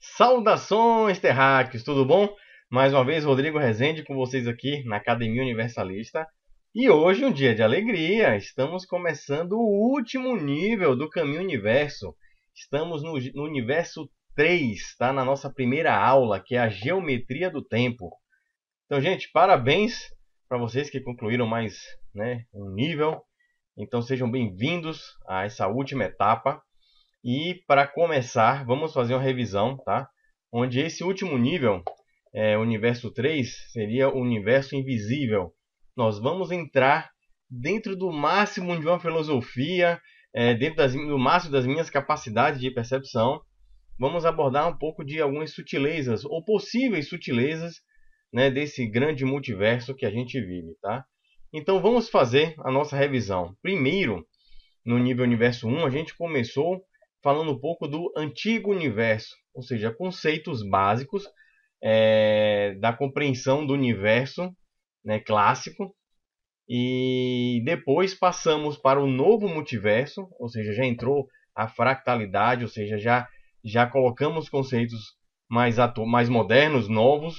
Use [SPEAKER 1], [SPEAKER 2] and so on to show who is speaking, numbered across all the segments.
[SPEAKER 1] Saudações terráqueos, tudo bom? Mais uma vez, Rodrigo Rezende com vocês aqui na Academia Universalista. E hoje um dia de alegria, estamos começando o último nível do Caminho Universo. Estamos no, no universo 3, tá? Na nossa primeira aula, que é a Geometria do Tempo. Então, gente, parabéns para vocês que concluíram mais né, um nível. Então, sejam bem-vindos a essa última etapa. E para começar, vamos fazer uma revisão, tá? Onde esse último nível, é, universo 3, seria o universo invisível. Nós vamos entrar dentro do máximo de uma filosofia, é, dentro das, do máximo das minhas capacidades de percepção. Vamos abordar um pouco de algumas sutilezas, ou possíveis sutilezas, né, desse grande multiverso que a gente vive, tá? Então vamos fazer a nossa revisão. Primeiro, no nível universo 1, a gente começou falando um pouco do antigo universo, ou seja, conceitos básicos é, da compreensão do universo né, clássico. E depois passamos para o novo multiverso, ou seja, já entrou a fractalidade, ou seja, já, já colocamos conceitos mais, atu mais modernos, novos,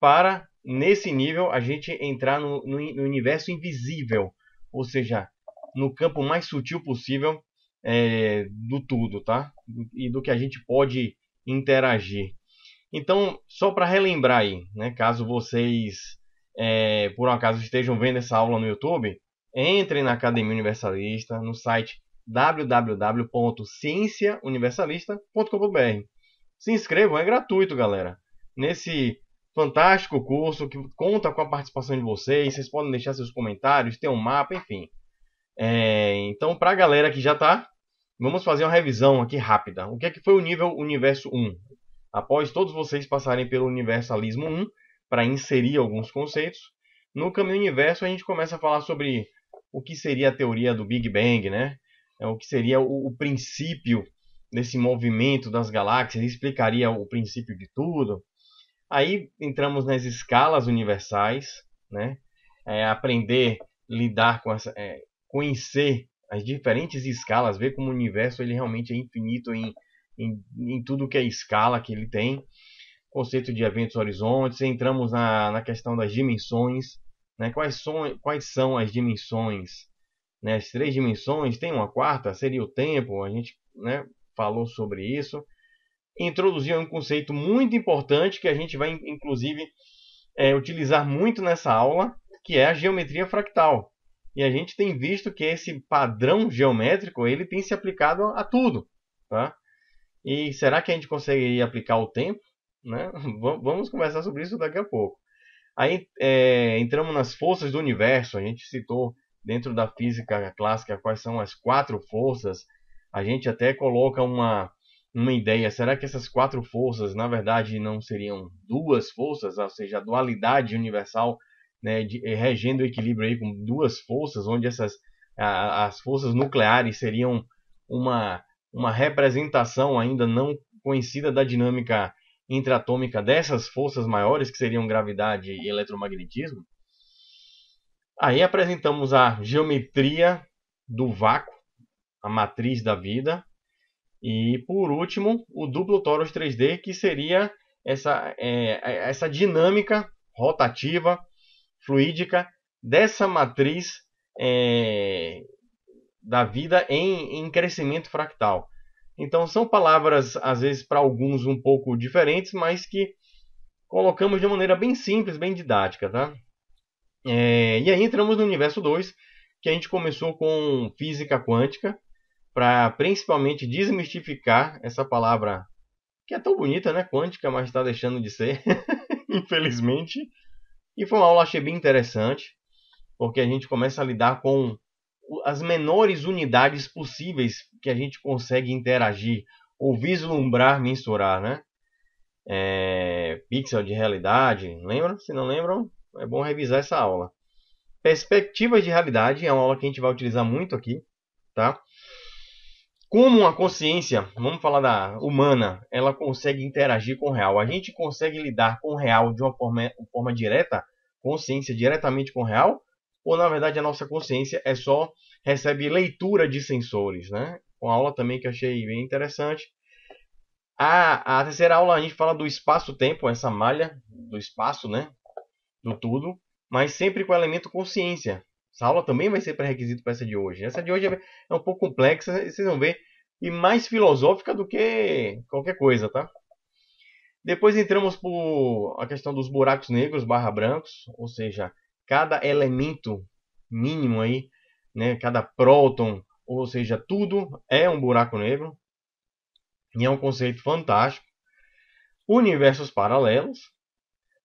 [SPEAKER 1] para nesse nível a gente entrar no, no, no universo invisível, ou seja, no campo mais sutil possível é, do tudo, tá? E do que a gente pode interagir. Então, só para relembrar aí, né, caso vocês é, por um acaso estejam vendo essa aula no YouTube, entrem na Academia Universalista no site www.cienciauniversalista.com.br. Se inscrevam, é gratuito, galera. Nesse fantástico curso que conta com a participação de vocês, vocês podem deixar seus comentários, tem um mapa, enfim. É, então, para a galera que já está, vamos fazer uma revisão aqui rápida. O que é que foi o nível universo 1? Após todos vocês passarem pelo universalismo 1, para inserir alguns conceitos, no caminho universo a gente começa a falar sobre o que seria a teoria do Big Bang, né? É, o que seria o, o princípio desse movimento das galáxias, explicaria o princípio de tudo. Aí entramos nas escalas universais, né? É, aprender lidar com essa, é, conhecer as diferentes escalas, ver como o universo ele realmente é infinito em, em, em tudo que é escala que ele tem. Conceito de eventos horizontes, entramos na, na questão das dimensões, né? quais, são, quais são as dimensões? Né? As três dimensões, tem uma quarta, seria o tempo, a gente né, falou sobre isso. Introduziu um conceito muito importante que a gente vai, inclusive, é, utilizar muito nessa aula, que é a geometria fractal. E a gente tem visto que esse padrão geométrico ele tem se aplicado a tudo. Tá? E será que a gente consegue aplicar o tempo? Né? Vamos conversar sobre isso daqui a pouco. Aí é, entramos nas forças do universo. A gente citou dentro da física clássica quais são as quatro forças. A gente até coloca uma, uma ideia. Será que essas quatro forças, na verdade, não seriam duas forças? Ou seja, a dualidade universal né, de, eh, regendo o equilíbrio aí com duas forças, onde essas a, as forças nucleares seriam uma, uma representação ainda não conhecida da dinâmica intratômica dessas forças maiores, que seriam gravidade e eletromagnetismo. Aí apresentamos a geometria do vácuo, a matriz da vida. E por último, o duplo torus 3D, que seria essa, é, essa dinâmica rotativa fluídica dessa matriz é, da vida em, em crescimento fractal. Então são palavras, às vezes, para alguns um pouco diferentes, mas que colocamos de maneira bem simples, bem didática. Tá? É, e aí entramos no universo 2, que a gente começou com física quântica, para principalmente desmistificar essa palavra que é tão bonita, né? Quântica, mas está deixando de ser, infelizmente. E foi uma aula achei bem interessante, porque a gente começa a lidar com as menores unidades possíveis que a gente consegue interagir ou vislumbrar, mensurar, né? É, pixel de realidade, lembra? Se não lembram, é bom revisar essa aula. Perspectivas de realidade é uma aula que a gente vai utilizar muito aqui, tá? como a consciência, vamos falar da humana, ela consegue interagir com o real. A gente consegue lidar com o real de uma forma, forma direta, consciência diretamente com o real, ou na verdade a nossa consciência é só recebe leitura de sensores, né? Uma aula também que achei bem interessante. A, a terceira aula a gente fala do espaço-tempo, essa malha do espaço, né? Do tudo, mas sempre com o elemento consciência. Essa aula também vai ser pré-requisito para essa de hoje. Né? Essa de hoje é, é um pouco complexa, vocês vão ver, e mais filosófica do que qualquer coisa, tá? Depois entramos por a questão dos buracos negros barra brancos, ou seja, cada elemento mínimo aí, né, cada próton, ou seja, tudo é um buraco negro. E é um conceito fantástico. Universos paralelos.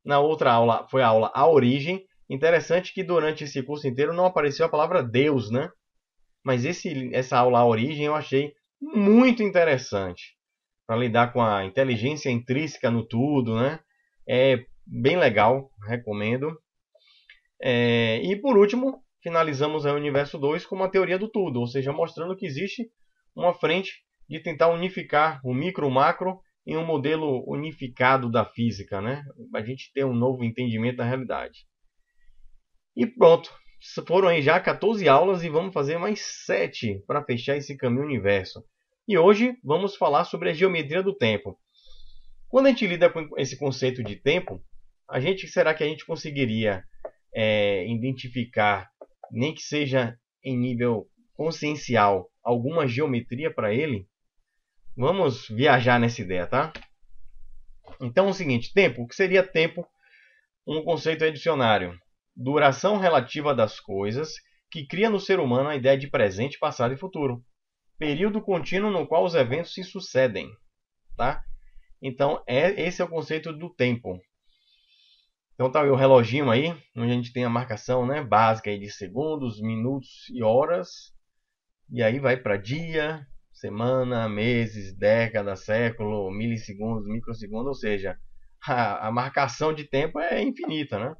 [SPEAKER 1] Na outra aula foi a aula A Origem, Interessante que durante esse curso inteiro não apareceu a palavra Deus, né? Mas esse, essa aula a origem eu achei muito interessante para lidar com a inteligência intrínseca no tudo, né? É bem legal, recomendo. É, e por último, finalizamos o universo 2 com uma teoria do tudo, ou seja, mostrando que existe uma frente de tentar unificar o micro o macro em um modelo unificado da física, né? A gente ter um novo entendimento da realidade. E pronto, foram aí já 14 aulas e vamos fazer mais 7 para fechar esse caminho universo. E hoje vamos falar sobre a geometria do tempo. Quando a gente lida com esse conceito de tempo, a gente será que a gente conseguiria é, identificar, nem que seja em nível consciencial, alguma geometria para ele? Vamos viajar nessa ideia, tá? Então é o seguinte, tempo, o que seria tempo? Um conceito é dicionário duração relativa das coisas, que cria no ser humano a ideia de presente, passado e futuro. Período contínuo no qual os eventos se sucedem. Tá? Então, é, esse é o conceito do tempo. Então tá o reloginho aí, onde a gente tem a marcação né, básica aí de segundos, minutos e horas. E aí vai para dia, semana, meses, década, século, milissegundos, microsegundos, ou seja, a, a marcação de tempo é infinita, né?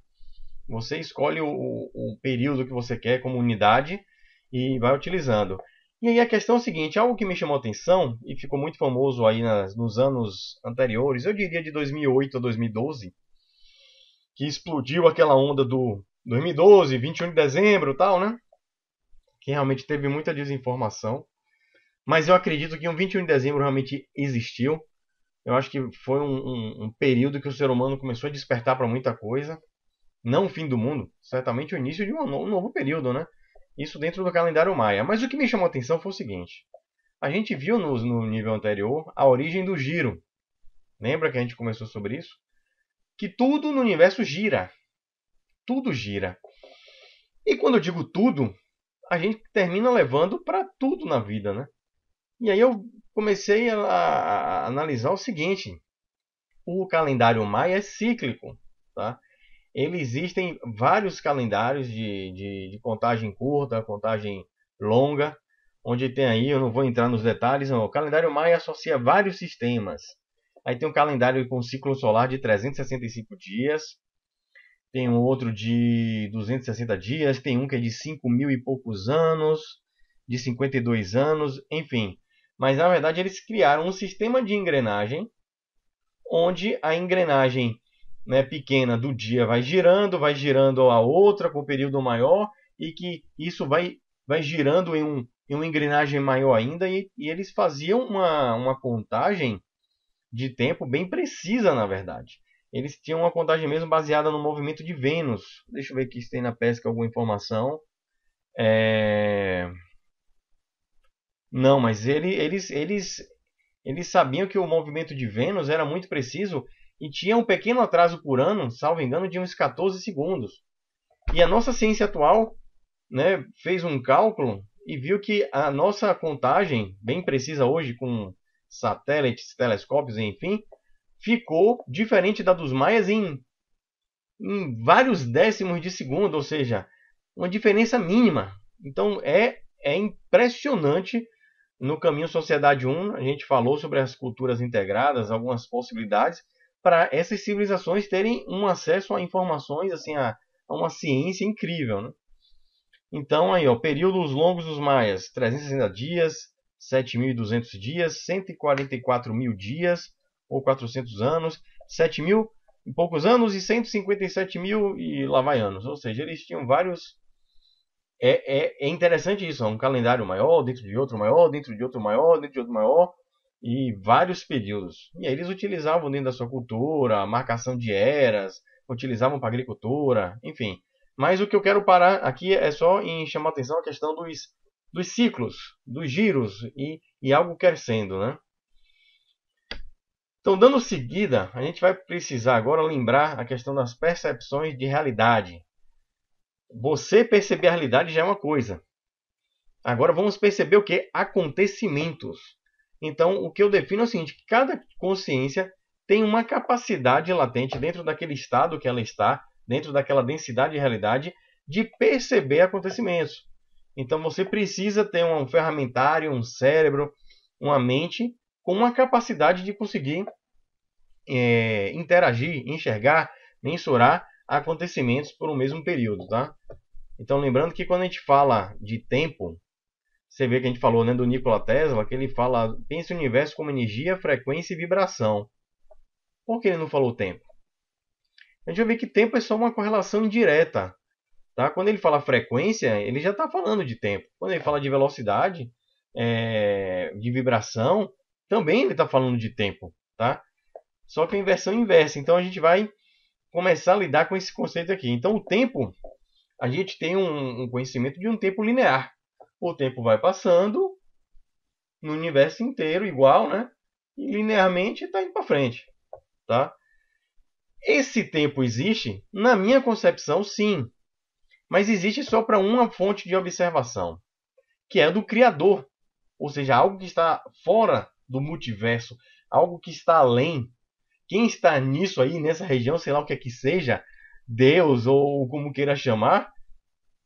[SPEAKER 1] Você escolhe o, o período que você quer como unidade e vai utilizando. E aí a questão é a seguinte, algo que me chamou atenção e ficou muito famoso aí nas, nos anos anteriores, eu diria de 2008 a 2012, que explodiu aquela onda do 2012, 21 de dezembro tal, né? Que realmente teve muita desinformação. Mas eu acredito que um 21 de dezembro realmente existiu. Eu acho que foi um, um, um período que o ser humano começou a despertar para muita coisa não o fim do mundo, certamente o início de um novo período, né? Isso dentro do calendário maia. Mas o que me chamou a atenção foi o seguinte: a gente viu no, no nível anterior a origem do giro. Lembra que a gente começou sobre isso? Que tudo no universo gira. Tudo gira. E quando eu digo tudo, a gente termina levando para tudo na vida, né? E aí eu comecei a, a, a analisar o seguinte: o calendário maia é cíclico, tá? ele existem vários calendários de, de, de, contagem curta, contagem longa, onde tem aí, eu não vou entrar nos detalhes, não. o calendário Maia associa vários sistemas. Aí tem um calendário com ciclo solar de 365 dias, tem um outro de 260 dias, tem um que é de 5 mil e poucos anos, de 52 anos, enfim. Mas na verdade eles criaram um sistema de engrenagem, onde a engrenagem né, pequena do dia vai girando, vai girando a outra com o período maior e que isso vai, vai girando em, um, em uma engrenagem maior ainda e, e eles faziam uma, uma contagem de tempo bem precisa, na verdade. Eles tinham uma contagem mesmo baseada no movimento de Vênus. Deixa eu ver aqui se tem na pesca alguma informação. É... Não, mas ele, eles, eles, eles sabiam que o movimento de Vênus era muito preciso e tinha um pequeno atraso por ano, salvo engano, de uns 14 segundos. E a nossa ciência atual né, fez um cálculo e viu que a nossa contagem, bem precisa hoje, com satélites, telescópios, enfim, ficou diferente da dos maias em, em vários décimos de segundo, ou seja, uma diferença mínima. Então é, é impressionante. No caminho Sociedade 1, a gente falou sobre as culturas integradas, algumas possibilidades, para essas civilizações terem um acesso a informações, assim, a, a uma ciência incrível. Né? Então, aí, ó, períodos longos dos maias, 360 dias, 7.200 dias, 144 mil dias, ou 400 anos, 7 mil e poucos anos e 157 mil e lá vai anos. Ou seja, eles tinham vários... É, é, é interessante isso, é um calendário maior, dentro de outro maior, dentro de outro maior, dentro de outro maior e vários períodos. E aí eles utilizavam dentro da sua cultura, a marcação de eras, utilizavam para agricultura, enfim. Mas o que eu quero parar aqui é só em chamar atenção a questão dos, dos ciclos, dos giros e, e algo crescendo, né? Então, dando seguida, a gente vai precisar agora lembrar a questão das percepções de realidade. Você perceber a realidade já é uma coisa. Agora vamos perceber o que? Acontecimentos. Então, o que eu defino é o seguinte: cada consciência tem uma capacidade latente dentro daquele estado que ela está, dentro daquela densidade de realidade, de perceber acontecimentos. Então, você precisa ter um ferramentário, um cérebro, uma mente com uma capacidade de conseguir é, interagir, enxergar, mensurar acontecimentos por um mesmo período, tá? Então, lembrando que quando a gente fala de tempo, você vê que a gente falou né, do Nikola Tesla, que ele fala, pensa o universo como energia, frequência e vibração. Por que ele não falou tempo? A gente vai ver que tempo é só uma correlação indireta. Tá? Quando ele fala frequência, ele já está falando de tempo. Quando ele fala de velocidade, é, de vibração, também ele está falando de tempo. Tá? Só que a é inversão inversa. Então a gente vai começar a lidar com esse conceito aqui. Então o tempo, a gente tem um, um conhecimento de um tempo linear o tempo vai passando no universo inteiro igual, né? E linearmente está indo para frente, tá? Esse tempo existe? Na minha concepção, sim. Mas existe só para uma fonte de observação, que é do Criador. Ou seja, algo que está fora do multiverso, algo que está além. Quem está nisso aí, nessa região, sei lá o que é que seja, Deus ou como queira chamar,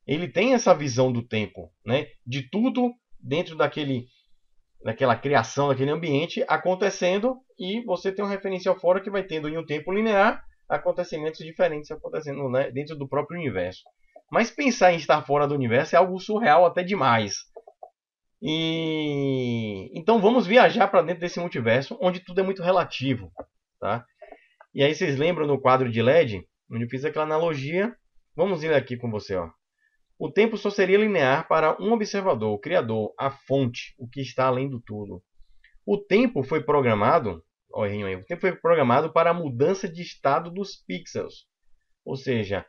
[SPEAKER 1] ele tem essa visão do tempo, né? De tudo dentro daquele daquela criação, daquele ambiente acontecendo e você tem um referencial fora que vai tendo em um tempo linear acontecimentos diferentes acontecendo né, dentro do próprio universo. Mas pensar em estar fora do universo é algo surreal até demais. E então vamos viajar para dentro desse multiverso onde tudo é muito relativo, tá? E aí vocês lembram no quadro de LED, onde eu fiz aquela analogia? Vamos ir aqui com você, ó. O tempo só seria linear para um observador, o criador, a fonte, o que está além do tudo. O tempo foi programado, ó, aí, o tempo foi programado para a mudança de estado dos pixels. Ou seja,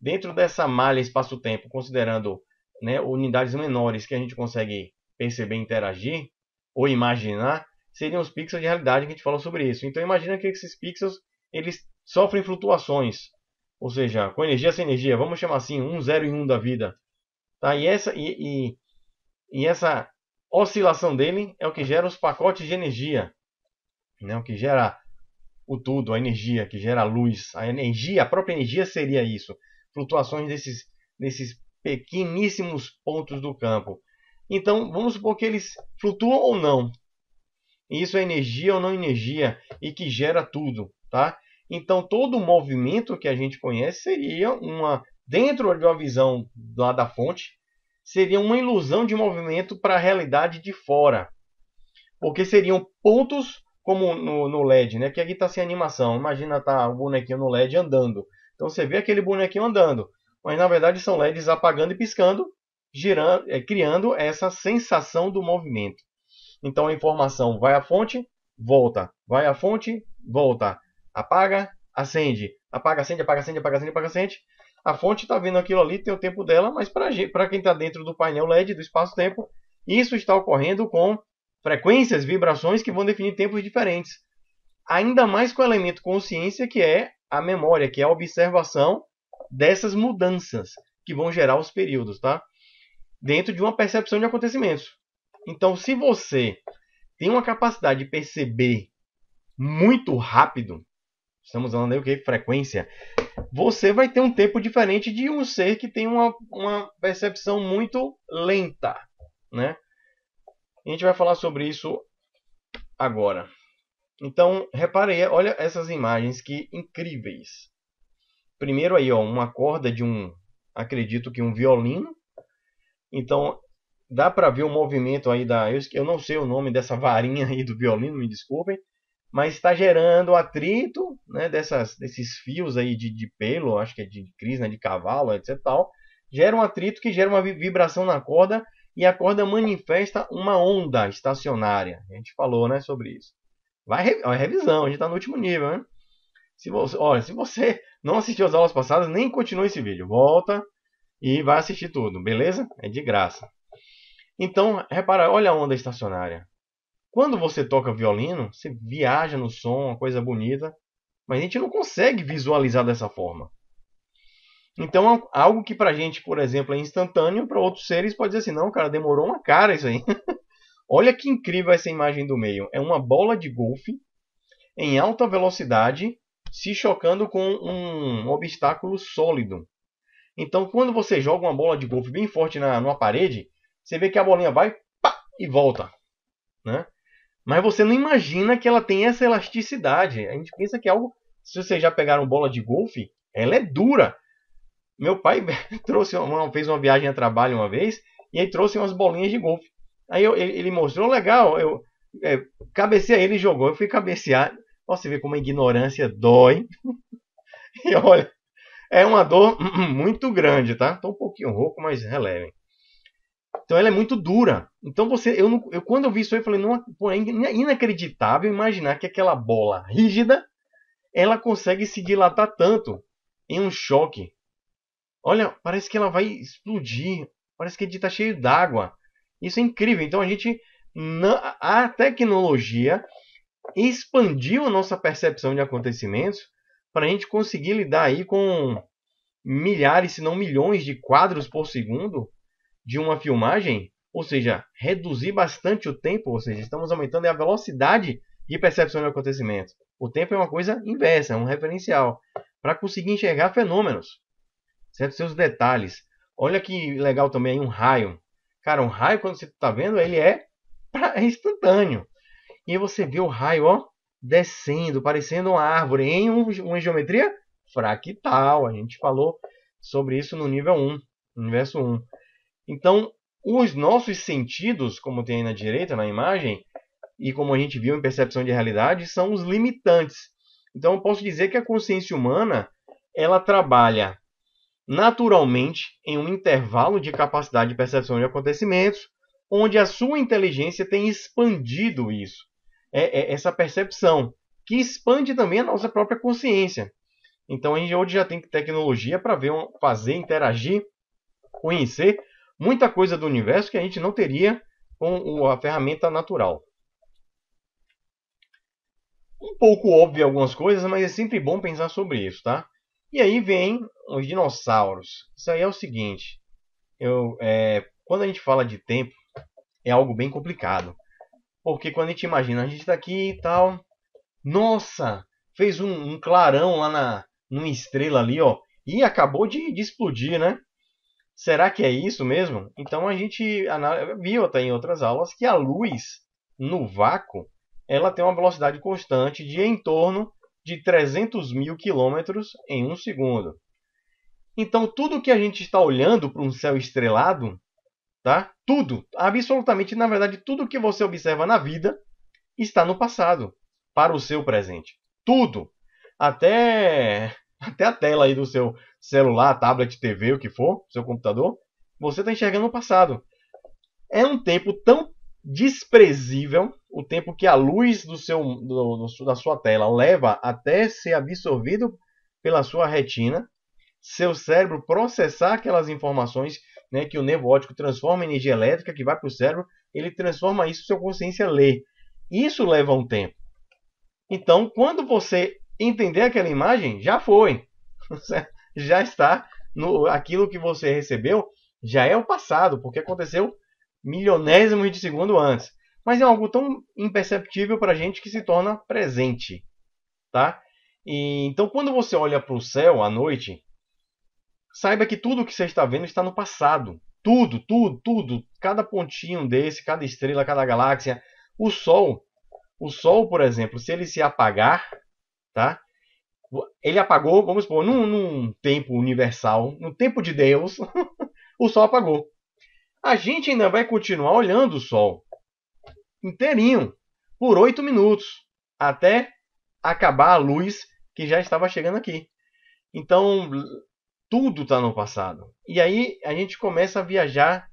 [SPEAKER 1] dentro dessa malha espaço-tempo, considerando né, unidades menores que a gente consegue perceber, interagir ou imaginar, seriam os pixels de realidade que a gente falou sobre isso. Então imagina que esses pixels eles sofrem flutuações ou seja, com energia sem energia, vamos chamar assim, um zero e um da vida. Tá? E, essa, e, e, e essa oscilação dele é o que gera os pacotes de energia. Né? O que gera o tudo, a energia, que gera a luz. A energia, a própria energia seria isso. Flutuações desses, desses pequeníssimos pontos do campo. Então, vamos supor que eles flutuam ou não. Isso é energia ou não energia e que gera tudo, tá? Então, todo o movimento que a gente conhece seria uma, dentro de uma visão lá da fonte, seria uma ilusão de movimento para a realidade de fora. Porque seriam pontos como no, no LED, né? Que aqui está sem animação. Imagina tá o bonequinho no LED andando. Então você vê aquele bonequinho andando, mas na verdade são LEDs apagando e piscando, girando, é, criando essa sensação do movimento. Então a informação vai à fonte, volta, vai à fonte, volta apaga, acende, apaga, acende, apaga, acende, apaga, acende, apaga, acende. A fonte está vendo aquilo ali, tem o tempo dela, mas para quem está dentro do painel LED, do espaço-tempo, isso está ocorrendo com frequências, vibrações que vão definir tempos diferentes. Ainda mais com o elemento consciência, que é a memória, que é a observação dessas mudanças que vão gerar os períodos, tá? Dentro de uma percepção de acontecimentos. Então, se você tem uma capacidade de perceber muito rápido, estamos falando aí o que? Frequência. Você vai ter um tempo diferente de um ser que tem uma, uma percepção muito lenta, né? A gente vai falar sobre isso agora. Então, reparei, olha essas imagens que incríveis. Primeiro aí, ó, uma corda de um, acredito que um violino. Então, dá para ver o movimento aí da, eu, eu não sei o nome dessa varinha aí do violino, me desculpem, mas está gerando atrito né, dessas, desses fios aí de, de pelo, acho que é de crisna, né, de cavalo, etc. Tal, gera um atrito que gera uma vibração na corda e a corda manifesta uma onda estacionária. A gente falou né, sobre isso. Vai é revisão, a gente está no último nível. Né? Se você, olha, se você não assistiu as aulas passadas, nem continue esse vídeo. Volta e vai assistir tudo, beleza? É de graça. Então, repara, olha a onda estacionária. Quando você toca violino, você viaja no som, uma coisa bonita, mas a gente não consegue visualizar dessa forma. Então, é algo que pra gente, por exemplo, é instantâneo, para outros seres pode dizer assim: não, cara, demorou uma cara isso aí. Olha que incrível essa imagem do meio. É uma bola de golfe em alta velocidade se chocando com um obstáculo sólido. Então, quando você joga uma bola de golfe bem forte na numa parede, você vê que a bolinha vai pá, e volta, né? Mas você não imagina que ela tem essa elasticidade. A gente pensa que é algo. Se vocês já pegaram bola de golfe, ela é dura. Meu pai trouxe uma, fez uma viagem a trabalho uma vez e aí trouxe umas bolinhas de golfe. Aí eu, ele mostrou, legal, eu é, cabeceei, ele jogou, eu fui cabecear. Você vê como a ignorância dói. e olha, é uma dor muito grande, tá? Tô um pouquinho rouco, mas releve. É então ela é muito dura. Então você, eu, eu quando eu vi isso aí, eu falei, não, pô, é inacreditável imaginar que aquela bola rígida ela consegue se dilatar tanto em um choque. Olha, parece que ela vai explodir. Parece que está cheio d'água. Isso é incrível. Então a gente a tecnologia expandiu a nossa percepção de acontecimentos para a gente conseguir lidar aí com milhares, se não milhões de quadros por segundo de uma filmagem, ou seja, reduzir bastante o tempo, ou seja, estamos aumentando a velocidade de percepção do acontecimento. O tempo é uma coisa inversa, é um referencial, para conseguir enxergar fenômenos, certo? seus detalhes. Olha que legal também aí um raio. Cara, um raio, quando você está vendo, ele é, é instantâneo. E você vê o raio ó, descendo, parecendo uma árvore em uma geometria fractal. A gente falou sobre isso no nível 1, universo 1. Então, os nossos sentidos, como tem aí na direita, na imagem, e como a gente viu em percepção de realidade, são os limitantes. Então, eu posso dizer que a consciência humana ela trabalha naturalmente em um intervalo de capacidade de percepção de acontecimentos, onde a sua inteligência tem expandido isso, é, é essa percepção, que expande também a nossa própria consciência. Então, a gente hoje já tem tecnologia para ver, fazer, interagir, conhecer muita coisa do universo que a gente não teria com a ferramenta natural. Um pouco óbvio algumas coisas, mas é sempre bom pensar sobre isso, tá? E aí vem os dinossauros. Isso aí é o seguinte, eu, é, quando a gente fala de tempo, é algo bem complicado. Porque quando a gente imagina, a gente está aqui e tal, nossa, fez um, um, clarão lá na numa estrela ali, ó, e acabou de, de explodir, né? Será que é isso mesmo? Então a gente viu até em outras aulas que a luz no vácuo ela tem uma velocidade constante de em torno de 300 mil quilômetros em um segundo. Então tudo que a gente está olhando para um céu estrelado, tá? Tudo, absolutamente, na verdade, tudo que você observa na vida está no passado, para o seu presente. Tudo, até até a tela aí do seu celular, tablet, TV, o que for, seu computador, você está enxergando o passado. É um tempo tão desprezível, o tempo que a luz do seu, do, do, da sua tela leva até ser absorvido pela sua retina, seu cérebro processar aquelas informações né, que o nervo óptico transforma em energia elétrica que vai para o cérebro, ele transforma isso, sua consciência lê. Isso leva um tempo. Então, quando você entender aquela imagem já foi. já está no aquilo que você recebeu já é o passado, porque aconteceu milionésimos de segundo antes. Mas é algo tão imperceptível para a gente que se torna presente, tá? E, então, quando você olha para o céu à noite, saiba que tudo que você está vendo está no passado. Tudo, tudo, tudo. Cada pontinho desse, cada estrela, cada galáxia. O Sol, o Sol, por exemplo, se ele se apagar, tá? Ele apagou, vamos supor, num, num tempo universal, no tempo de Deus, o Sol apagou. A gente ainda vai continuar olhando o Sol inteirinho, por oito minutos, até acabar a luz que já estava chegando aqui. Então, tudo está no passado. E aí a gente começa a viajar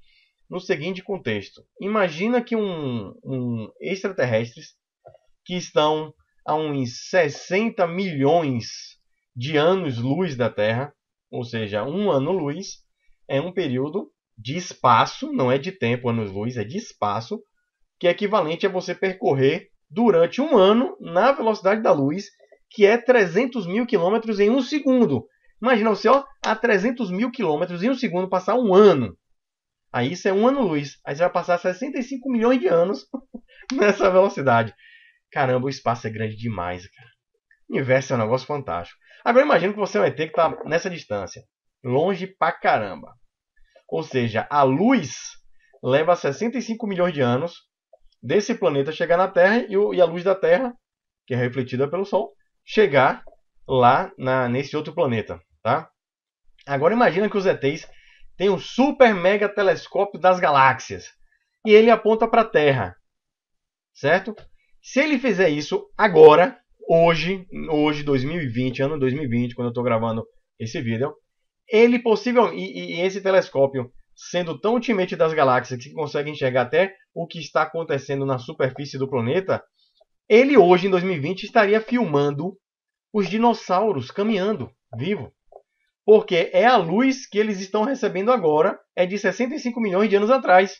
[SPEAKER 1] no seguinte contexto: imagina que um, um extraterrestres que estão a uns 60 milhões de anos-luz da Terra, ou seja, um ano-luz é um período de espaço, não é de tempo, anos-luz, é de espaço, que é equivalente a você percorrer durante um ano na velocidade da luz, que é 300 mil quilômetros em um segundo. Imagina você, ó, a 300 mil quilômetros em um segundo passar um ano. Aí isso é um ano-luz. Aí você vai passar 65 milhões de anos nessa velocidade. Caramba, o espaço é grande demais, cara. O universo é um negócio fantástico. Agora imagina que você é um ET que está nessa distância. Longe pra caramba. Ou seja, a luz leva 65 milhões de anos desse planeta chegar na Terra e, e a luz da Terra, que é refletida pelo Sol, chegar lá na, nesse outro planeta, tá? Agora imagina que os ETs têm um super mega telescópio das galáxias e ele aponta para a Terra, certo? Se ele fizer isso agora, hoje, hoje 2020, ano 2020, quando eu estou gravando esse vídeo, ele possivelmente, e, e esse telescópio sendo tão ultimate das galáxias que consegue enxergar até o que está acontecendo na superfície do planeta, ele hoje, em 2020, estaria filmando os dinossauros caminhando vivo. Porque é a luz que eles estão recebendo agora, é de 65 milhões de anos atrás.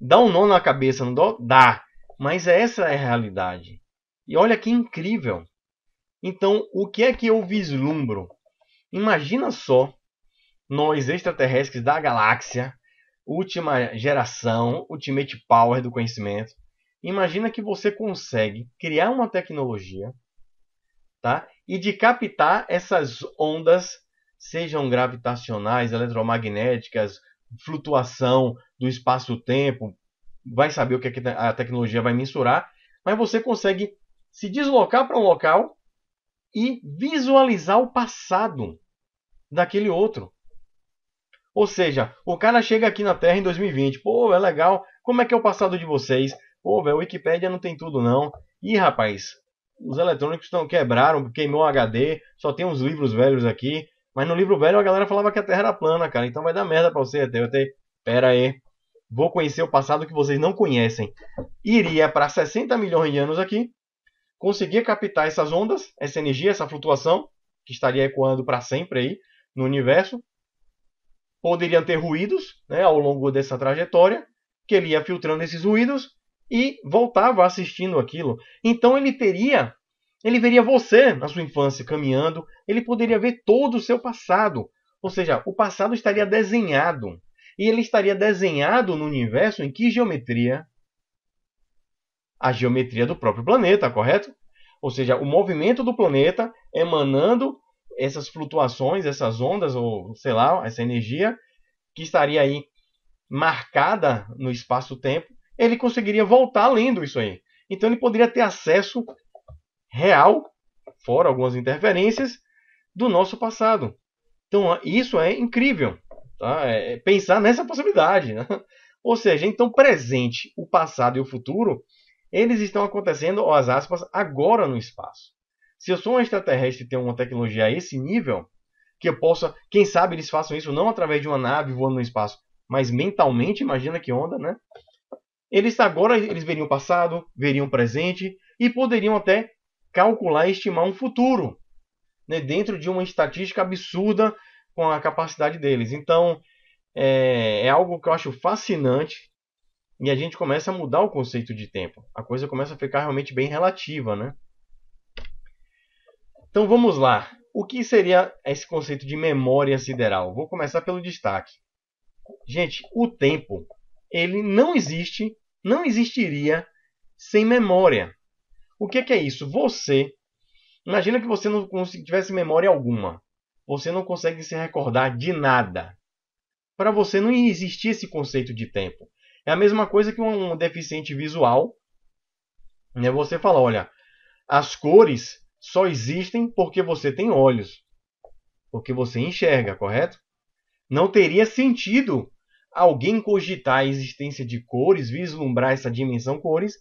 [SPEAKER 1] Dá um nó na cabeça, não dá? Dá. Mas essa é a realidade. E olha que incrível. Então, o que é que eu vislumbro? Imagina só nós extraterrestres da galáxia, última geração, ultimate power do conhecimento. Imagina que você consegue criar uma tecnologia, tá? E de captar essas ondas, sejam gravitacionais, eletromagnéticas, flutuação do espaço-tempo, vai saber o que é a tecnologia vai mensurar, mas você consegue se deslocar para um local e visualizar o passado daquele outro. Ou seja, o cara chega aqui na Terra em 2020, pô, é legal, como é que é o passado de vocês? Pô, velho, Wikipédia não tem tudo não. Ih, rapaz, os eletrônicos estão quebraram, queimou o HD, só tem uns livros velhos aqui. Mas no livro velho a galera falava que a Terra era plana, cara, então vai dar merda para você até eu Pera aí, Vou conhecer o passado que vocês não conhecem. Iria para 60 milhões de anos aqui, conseguia captar essas ondas, essa energia, essa flutuação, que estaria ecoando para sempre aí no universo. Poderiam ter ruídos né, ao longo dessa trajetória, que ele ia filtrando esses ruídos e voltava assistindo aquilo. Então ele teria, ele veria você na sua infância caminhando, ele poderia ver todo o seu passado. Ou seja, o passado estaria desenhado e ele estaria desenhado no universo em que geometria? A geometria do próprio planeta, correto? Ou seja, o movimento do planeta emanando essas flutuações, essas ondas, ou sei lá, essa energia que estaria aí marcada no espaço-tempo, ele conseguiria voltar lendo isso aí. Então ele poderia ter acesso real, fora algumas interferências, do nosso passado. Então isso é incrível. Tá? É, é pensar nessa possibilidade. Né? Ou seja, então presente, o passado e o futuro, eles estão acontecendo, as aspas, agora no espaço. Se eu sou um extraterrestre e tenho uma tecnologia a esse nível, que eu possa, quem sabe eles façam isso não através de uma nave voando no espaço, mas mentalmente, imagina que onda, né? Eles agora eles veriam o passado, veriam o presente e poderiam até calcular e estimar um futuro, né? dentro de uma estatística absurda com a capacidade deles. Então, é, é algo que eu acho fascinante e a gente começa a mudar o conceito de tempo. A coisa começa a ficar realmente bem relativa, né? Então vamos lá. O que seria esse conceito de memória sideral? Vou começar pelo destaque. Gente, o tempo, ele não existe, não existiria sem memória. O que é, que é isso? Você, imagina que você não tivesse memória alguma você não consegue se recordar de nada. Para você não existia esse conceito de tempo. É a mesma coisa que um deficiente visual. Né? Você fala, olha, as cores só existem porque você tem olhos. Porque você enxerga, correto? Não teria sentido alguém cogitar a existência de cores, vislumbrar essa dimensão cores,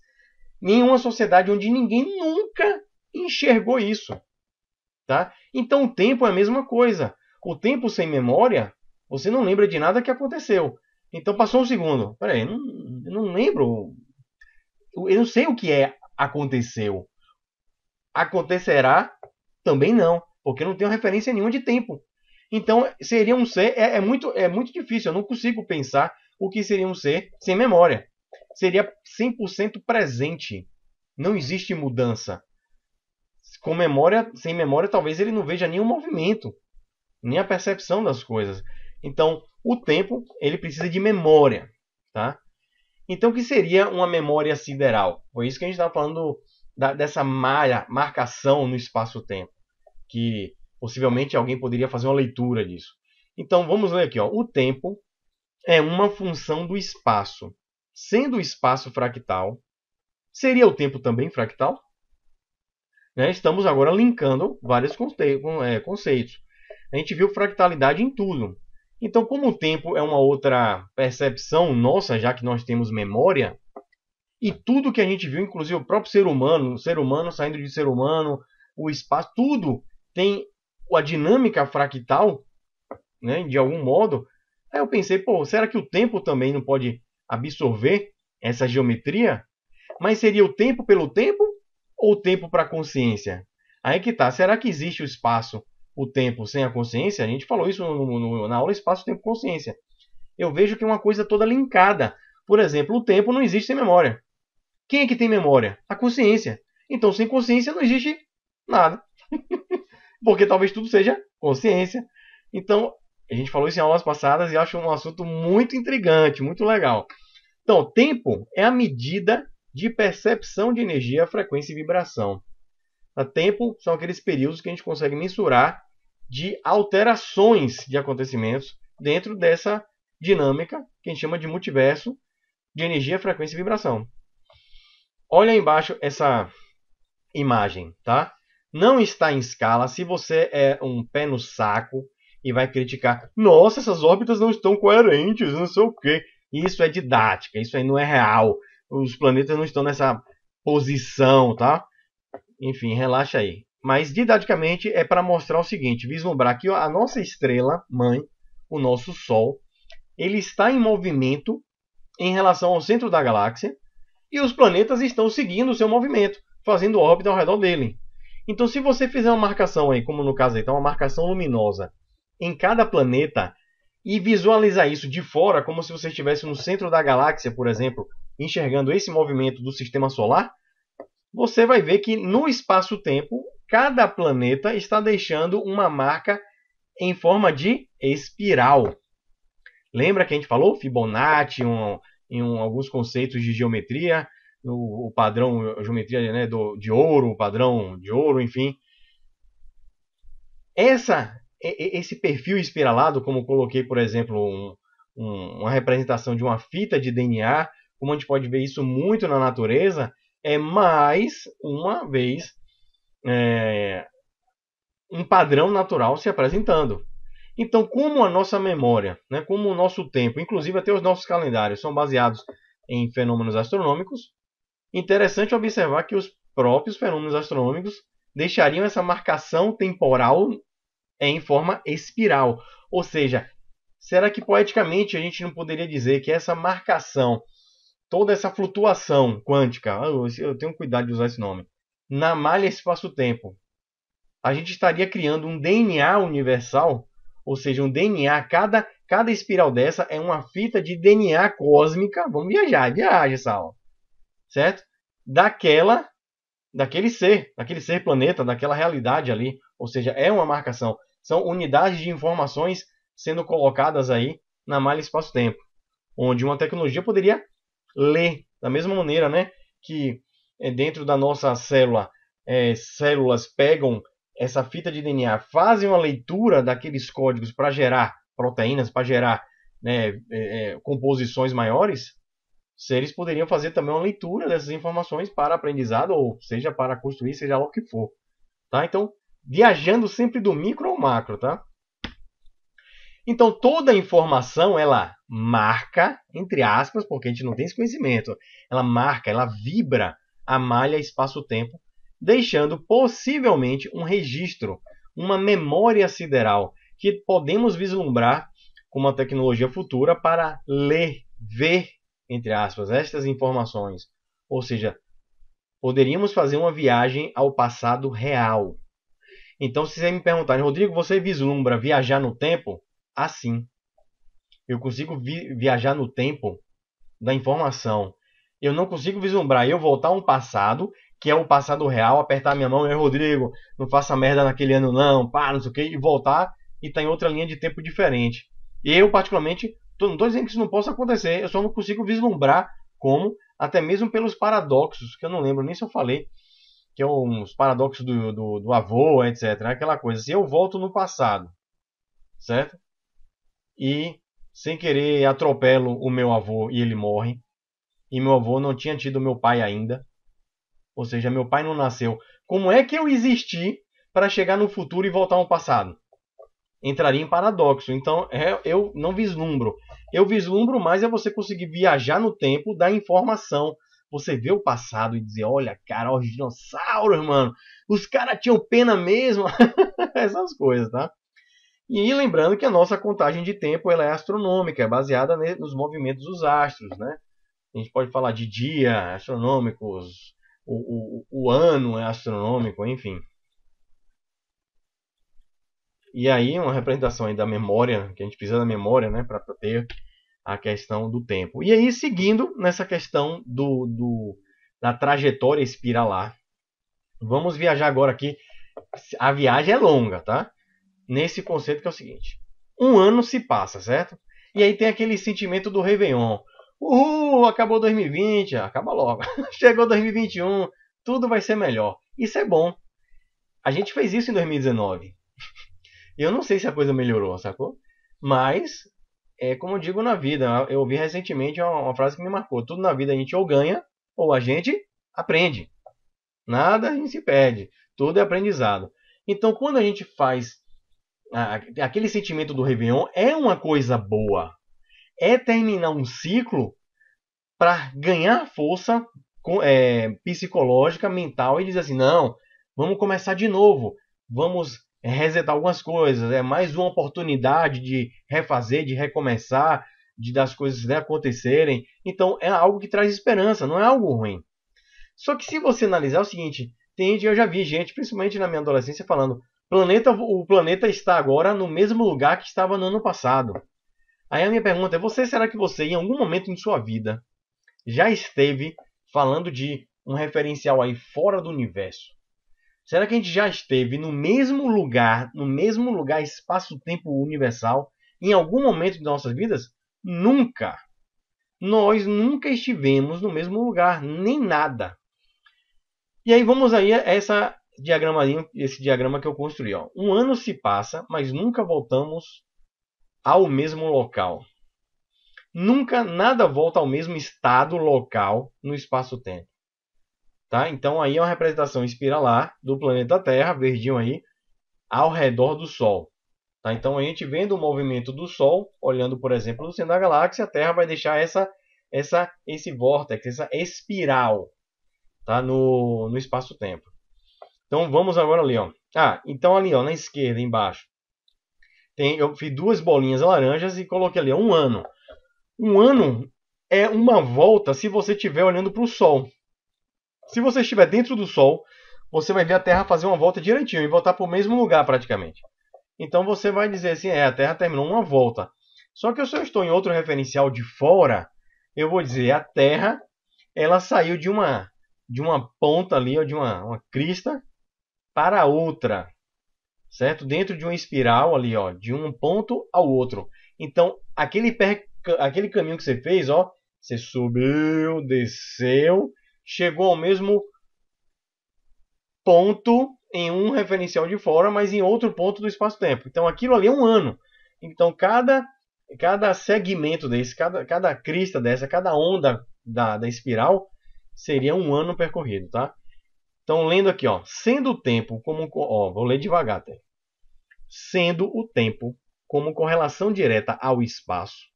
[SPEAKER 1] em uma sociedade onde ninguém nunca enxergou isso. Tá? Então o tempo é a mesma coisa. O tempo sem memória, você não lembra de nada que aconteceu. Então passou um segundo. Peraí, eu não, eu não lembro. Eu não sei o que é aconteceu. Acontecerá também não, porque eu não tenho referência nenhuma de tempo. Então seria um ser é, é muito é muito difícil. Eu não consigo pensar o que seria um ser sem memória. Seria 100% presente. Não existe mudança com memória, sem memória, talvez ele não veja nenhum movimento, nem a percepção das coisas. Então, o tempo, ele precisa de memória, tá? Então, o que seria uma memória sideral? Foi isso que a gente estava falando da, dessa malha, marcação no espaço-tempo, que possivelmente alguém poderia fazer uma leitura disso. Então, vamos ler aqui, ó. O tempo é uma função do espaço. Sendo o espaço fractal, seria o tempo também fractal? Né? Estamos agora linkando vários é, conceitos. A gente viu fractalidade em tudo. Então, como o tempo é uma outra percepção nossa, já que nós temos memória, e tudo que a gente viu, inclusive o próprio ser humano, o ser humano saindo de ser humano, o espaço, tudo tem a dinâmica fractal, né, de algum modo. Aí eu pensei, pô, será que o tempo também não pode absorver essa geometria? Mas seria o tempo pelo tempo? ou tempo para consciência? Aí que tá. Será que existe o espaço, o tempo sem a consciência? A gente falou isso no, no, na aula espaço, tempo, consciência. Eu vejo que é uma coisa toda linkada. Por exemplo, o tempo não existe sem memória. Quem é que tem memória? A consciência. Então, sem consciência não existe nada. Porque talvez tudo seja consciência. Então, a gente falou isso em aulas passadas e acho um assunto muito intrigante, muito legal. Então, tempo é a medida de percepção de energia, frequência e vibração. A tempo são aqueles períodos que a gente consegue mensurar de alterações de acontecimentos dentro dessa dinâmica que a gente chama de multiverso de energia, frequência e vibração. Olha embaixo essa imagem, tá? Não está em escala. Se você é um pé no saco e vai criticar, nossa, essas órbitas não estão coerentes, não sei o quê. Isso é didática, isso aí não é real os planetas não estão nessa posição, tá? Enfim, relaxa aí. Mas didaticamente é para mostrar o seguinte, vislumbrar que a nossa estrela mãe, o nosso Sol, ele está em movimento em relação ao centro da galáxia e os planetas estão seguindo o seu movimento, fazendo órbita ao redor dele. Então, se você fizer uma marcação aí, como no caso aí, então uma marcação luminosa em cada planeta e visualizar isso de fora, como se você estivesse no centro da galáxia, por exemplo, enxergando esse movimento do sistema solar, você vai ver que no espaço-tempo, cada planeta está deixando uma marca em forma de espiral. Lembra que a gente falou Fibonacci, um, em um, alguns conceitos de geometria, o, o padrão a geometria né, do, de ouro, o padrão de ouro, enfim. Essa, esse perfil espiralado, como coloquei, por exemplo, um, uma representação de uma fita de DNA como a gente pode ver isso muito na natureza, é mais uma vez é, um padrão natural se apresentando. Então, como a nossa memória, né, como o nosso tempo, inclusive até os nossos calendários, são baseados em fenômenos astronômicos, interessante observar que os próprios fenômenos astronômicos deixariam essa marcação temporal em forma espiral. Ou seja, será que poeticamente a gente não poderia dizer que essa marcação toda essa flutuação quântica, ah, eu tenho cuidado de usar esse nome, na malha espaço-tempo, a gente estaria criando um DNA universal, ou seja, um DNA, cada, cada espiral dessa é uma fita de DNA cósmica, vamos viajar, viaja, Sal, certo? Daquela, daquele ser, daquele ser planeta, daquela realidade ali, ou seja, é uma marcação. São unidades de informações sendo colocadas aí na malha espaço-tempo, onde uma tecnologia poderia ler da mesma maneira, né, que eh, dentro da nossa célula, é, células pegam essa fita de DNA, fazem uma leitura daqueles códigos para gerar proteínas, para gerar né, é, é, composições maiores, seres poderiam fazer também uma leitura dessas informações para aprendizado, ou seja, para construir, seja lá o que for. Tá? Então, viajando sempre do micro ao macro, tá? Então, toda informação, ela marca, entre aspas, porque a gente não tem esse conhecimento, ela marca, ela vibra a malha espaço-tempo, deixando possivelmente um registro, uma memória sideral que podemos vislumbrar com uma tecnologia futura para ler, ver, entre aspas, estas informações. Ou seja, poderíamos fazer uma viagem ao passado real. Então, se vocês me perguntarem, Rodrigo, você vislumbra viajar no tempo? Assim. Eu consigo vi viajar no tempo da informação. Eu não consigo vislumbrar eu voltar a um passado, que é o um passado real, apertar minha mão e Rodrigo, não faça merda naquele ano não, pá, não sei o que, e voltar e tá em outra linha de tempo diferente. E eu, particularmente, tô, não estou dizendo que isso não possa acontecer, eu só não consigo vislumbrar como, até mesmo pelos paradoxos, que eu não lembro nem se eu falei, que é os paradoxos do, do, do avô, etc. Aquela coisa, se eu volto no passado, certo? E sem querer atropelo o meu avô e ele morre. E meu avô não tinha tido meu pai ainda. Ou seja, meu pai não nasceu. Como é que eu existi para chegar no futuro e voltar ao passado? Entraria em paradoxo. Então, é, eu não vislumbro. Eu vislumbro mais é você conseguir viajar no tempo da informação. Você vê o passado e dizer, olha, cara, os dinossauros, mano. Os caras tinham pena mesmo. Essas coisas, tá? E lembrando que a nossa contagem de tempo ela é astronômica, é baseada nos movimentos dos astros. Né? A gente pode falar de dia, astronômicos, o, o, o ano é astronômico, enfim. E aí uma representação aí da memória, que a gente precisa da memória né, para ter a questão do tempo. E aí, seguindo nessa questão do, do, da trajetória espiralar, vamos viajar agora aqui. A viagem é longa, tá? nesse conceito que é o seguinte: um ano se passa, certo? E aí tem aquele sentimento do Réveillon. Uhul, acabou 2020, ah, acaba logo. Chegou 2021, tudo vai ser melhor. Isso é bom. A gente fez isso em 2019. Eu não sei se a coisa melhorou, sacou? Mas, é como eu digo na vida, eu ouvi recentemente uma, uma frase que me marcou: tudo na vida a gente ou ganha ou a gente aprende. Nada a gente se perde, tudo é aprendizado. Então, quando a gente faz aquele sentimento do Réveillon é uma coisa boa. É terminar um ciclo para ganhar força é, psicológica, mental e dizer assim: não, vamos começar de novo, vamos resetar algumas coisas. É mais uma oportunidade de refazer, de recomeçar, de das coisas né, acontecerem. Então é algo que traz esperança, não é algo ruim. Só que se você analisar é o seguinte, tem, eu já vi gente, principalmente na minha adolescência, falando: planeta, o planeta está agora no mesmo lugar que estava no ano passado. Aí a minha pergunta é: você será que você, em algum momento em sua vida, já esteve falando de um referencial aí fora do universo? Será que a gente já esteve no mesmo lugar, no mesmo lugar espaço-tempo universal, em algum momento de nossas vidas? Nunca! Nós nunca estivemos no mesmo lugar, nem nada. E aí vamos aí a essa diagramazinho, esse diagrama que eu construí. Ó. Um ano se passa, mas nunca voltamos ao mesmo local. Nunca nada volta ao mesmo estado local no espaço-tempo. Tá? Então aí é uma representação espiralar do planeta Terra, verdinho aí, ao redor do Sol. Tá? Então a gente vendo o movimento do Sol, olhando por exemplo no centro da galáxia, a Terra vai deixar essa, essa, esse vórtex, essa espiral tá? no, no espaço-tempo. Então vamos agora ali, ó. Ah, então ali, ó, na esquerda, embaixo. Tem, eu fiz duas bolinhas laranjas e coloquei ali, ó, um ano. Um ano é uma volta se você estiver olhando para o Sol. Se você estiver dentro do Sol, você vai ver a Terra fazer uma volta direitinho e voltar para o mesmo lugar praticamente. Então você vai dizer assim, é, a Terra terminou uma volta. Só que se eu estou em outro referencial de fora, eu vou dizer, a Terra, ela saiu de uma de uma ponta ali, ou de uma, uma crista, para outra, certo? Dentro de uma espiral ali, ó, de um ponto ao outro. Então, aquele, per... aquele caminho que você fez, ó, você subiu, desceu, chegou ao mesmo ponto em um referencial de fora, mas em outro ponto do espaço-tempo. Então, aquilo ali é um ano. Então, cada cada segmento desse, cada, cada crista dessa, cada onda da, da espiral seria um ano percorrido, tá? Então, lendo aqui, ó, sendo o tempo como. Ó, vou ler devagar até. Sendo o tempo como correlação direta ao espaço,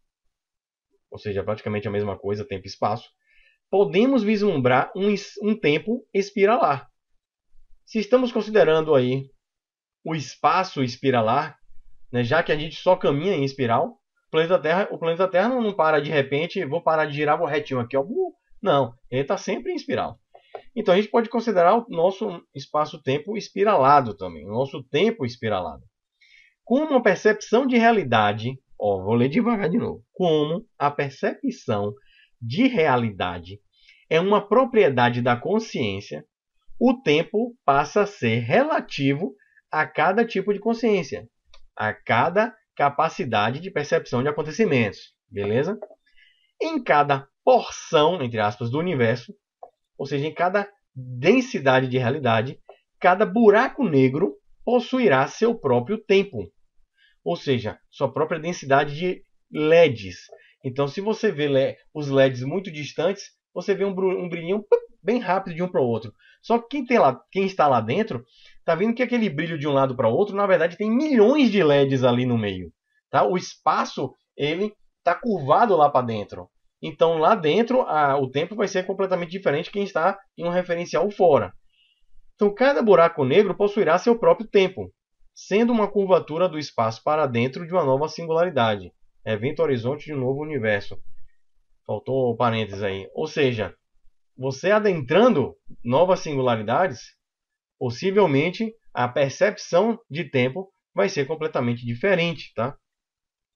[SPEAKER 1] ou seja, praticamente a mesma coisa, tempo e espaço, podemos vislumbrar um, um tempo espiralar. Se estamos considerando aí o espaço espiralar, né, já que a gente só caminha em espiral, o planeta Terra, o planeta Terra não para de repente, vou parar de girar, vou retinho aqui, ó, uh, não, ele está sempre em espiral. Então a gente pode considerar o nosso espaço-tempo espiralado também, o nosso tempo espiralado. Como a percepção de realidade, ó, vou ler devagar de novo. Como a percepção de realidade é uma propriedade da consciência, o tempo passa a ser relativo a cada tipo de consciência, a cada capacidade de percepção de acontecimentos, beleza? Em cada porção, entre aspas, do universo, ou seja, em cada densidade de realidade, cada buraco negro possuirá seu próprio tempo, ou seja, sua própria densidade de LEDs. Então, se você vê os LEDs muito distantes, você vê um brilhinho bem rápido de um para o outro. Só que quem, lá, quem está lá dentro está vendo que aquele brilho de um lado para o outro, na verdade, tem milhões de LEDs ali no meio. Tá? O espaço ele está curvado lá para dentro. Então lá dentro a, o tempo vai ser completamente diferente de quem está em um referencial fora. Então cada buraco negro possuirá seu próprio tempo, sendo uma curvatura do espaço para dentro de uma nova singularidade, evento horizonte de um novo universo. Faltou parênteses aí. Ou seja, você adentrando novas singularidades, possivelmente a percepção de tempo vai ser completamente diferente, tá?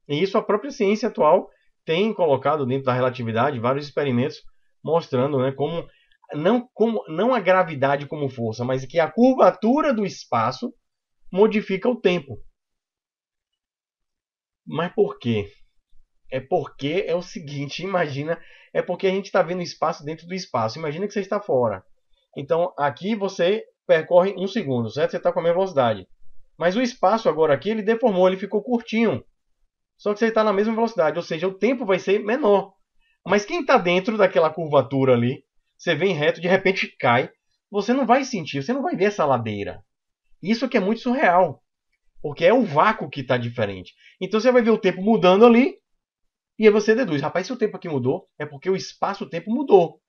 [SPEAKER 1] E isso a própria ciência atual tem colocado dentro da relatividade vários experimentos mostrando né, como, não, como não a gravidade como força, mas que a curvatura do espaço modifica o tempo. Mas por quê? É porque é o seguinte, imagina, é porque a gente está vendo espaço dentro do espaço. Imagina que você está fora. Então aqui você percorre um segundo, certo? Você está com a mesma velocidade. Mas o espaço agora aqui ele deformou, ele ficou curtinho só que você está na mesma velocidade, ou seja, o tempo vai ser menor. Mas quem está dentro daquela curvatura ali, você vem reto, de repente cai, você não vai sentir, você não vai ver essa ladeira. Isso que é muito surreal, porque é o vácuo que está diferente. Então você vai ver o tempo mudando ali, e aí você deduz, rapaz, se o tempo aqui mudou, é porque o espaço-tempo mudou.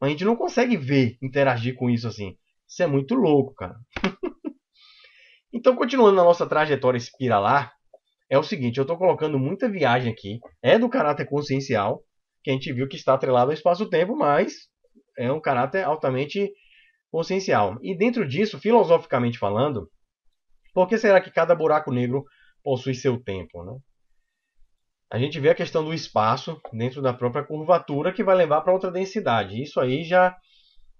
[SPEAKER 1] A gente não consegue ver, interagir com isso assim. Isso é muito louco, cara. então, continuando na nossa trajetória espiralar, é o seguinte, eu estou colocando muita viagem aqui, é do caráter consciencial, que a gente viu que está atrelado ao espaço-tempo, mas é um caráter altamente consciencial. E dentro disso, filosoficamente falando, por que será que cada buraco negro possui seu tempo? Né? A gente vê a questão do espaço dentro da própria curvatura que vai levar para outra densidade. Isso aí já,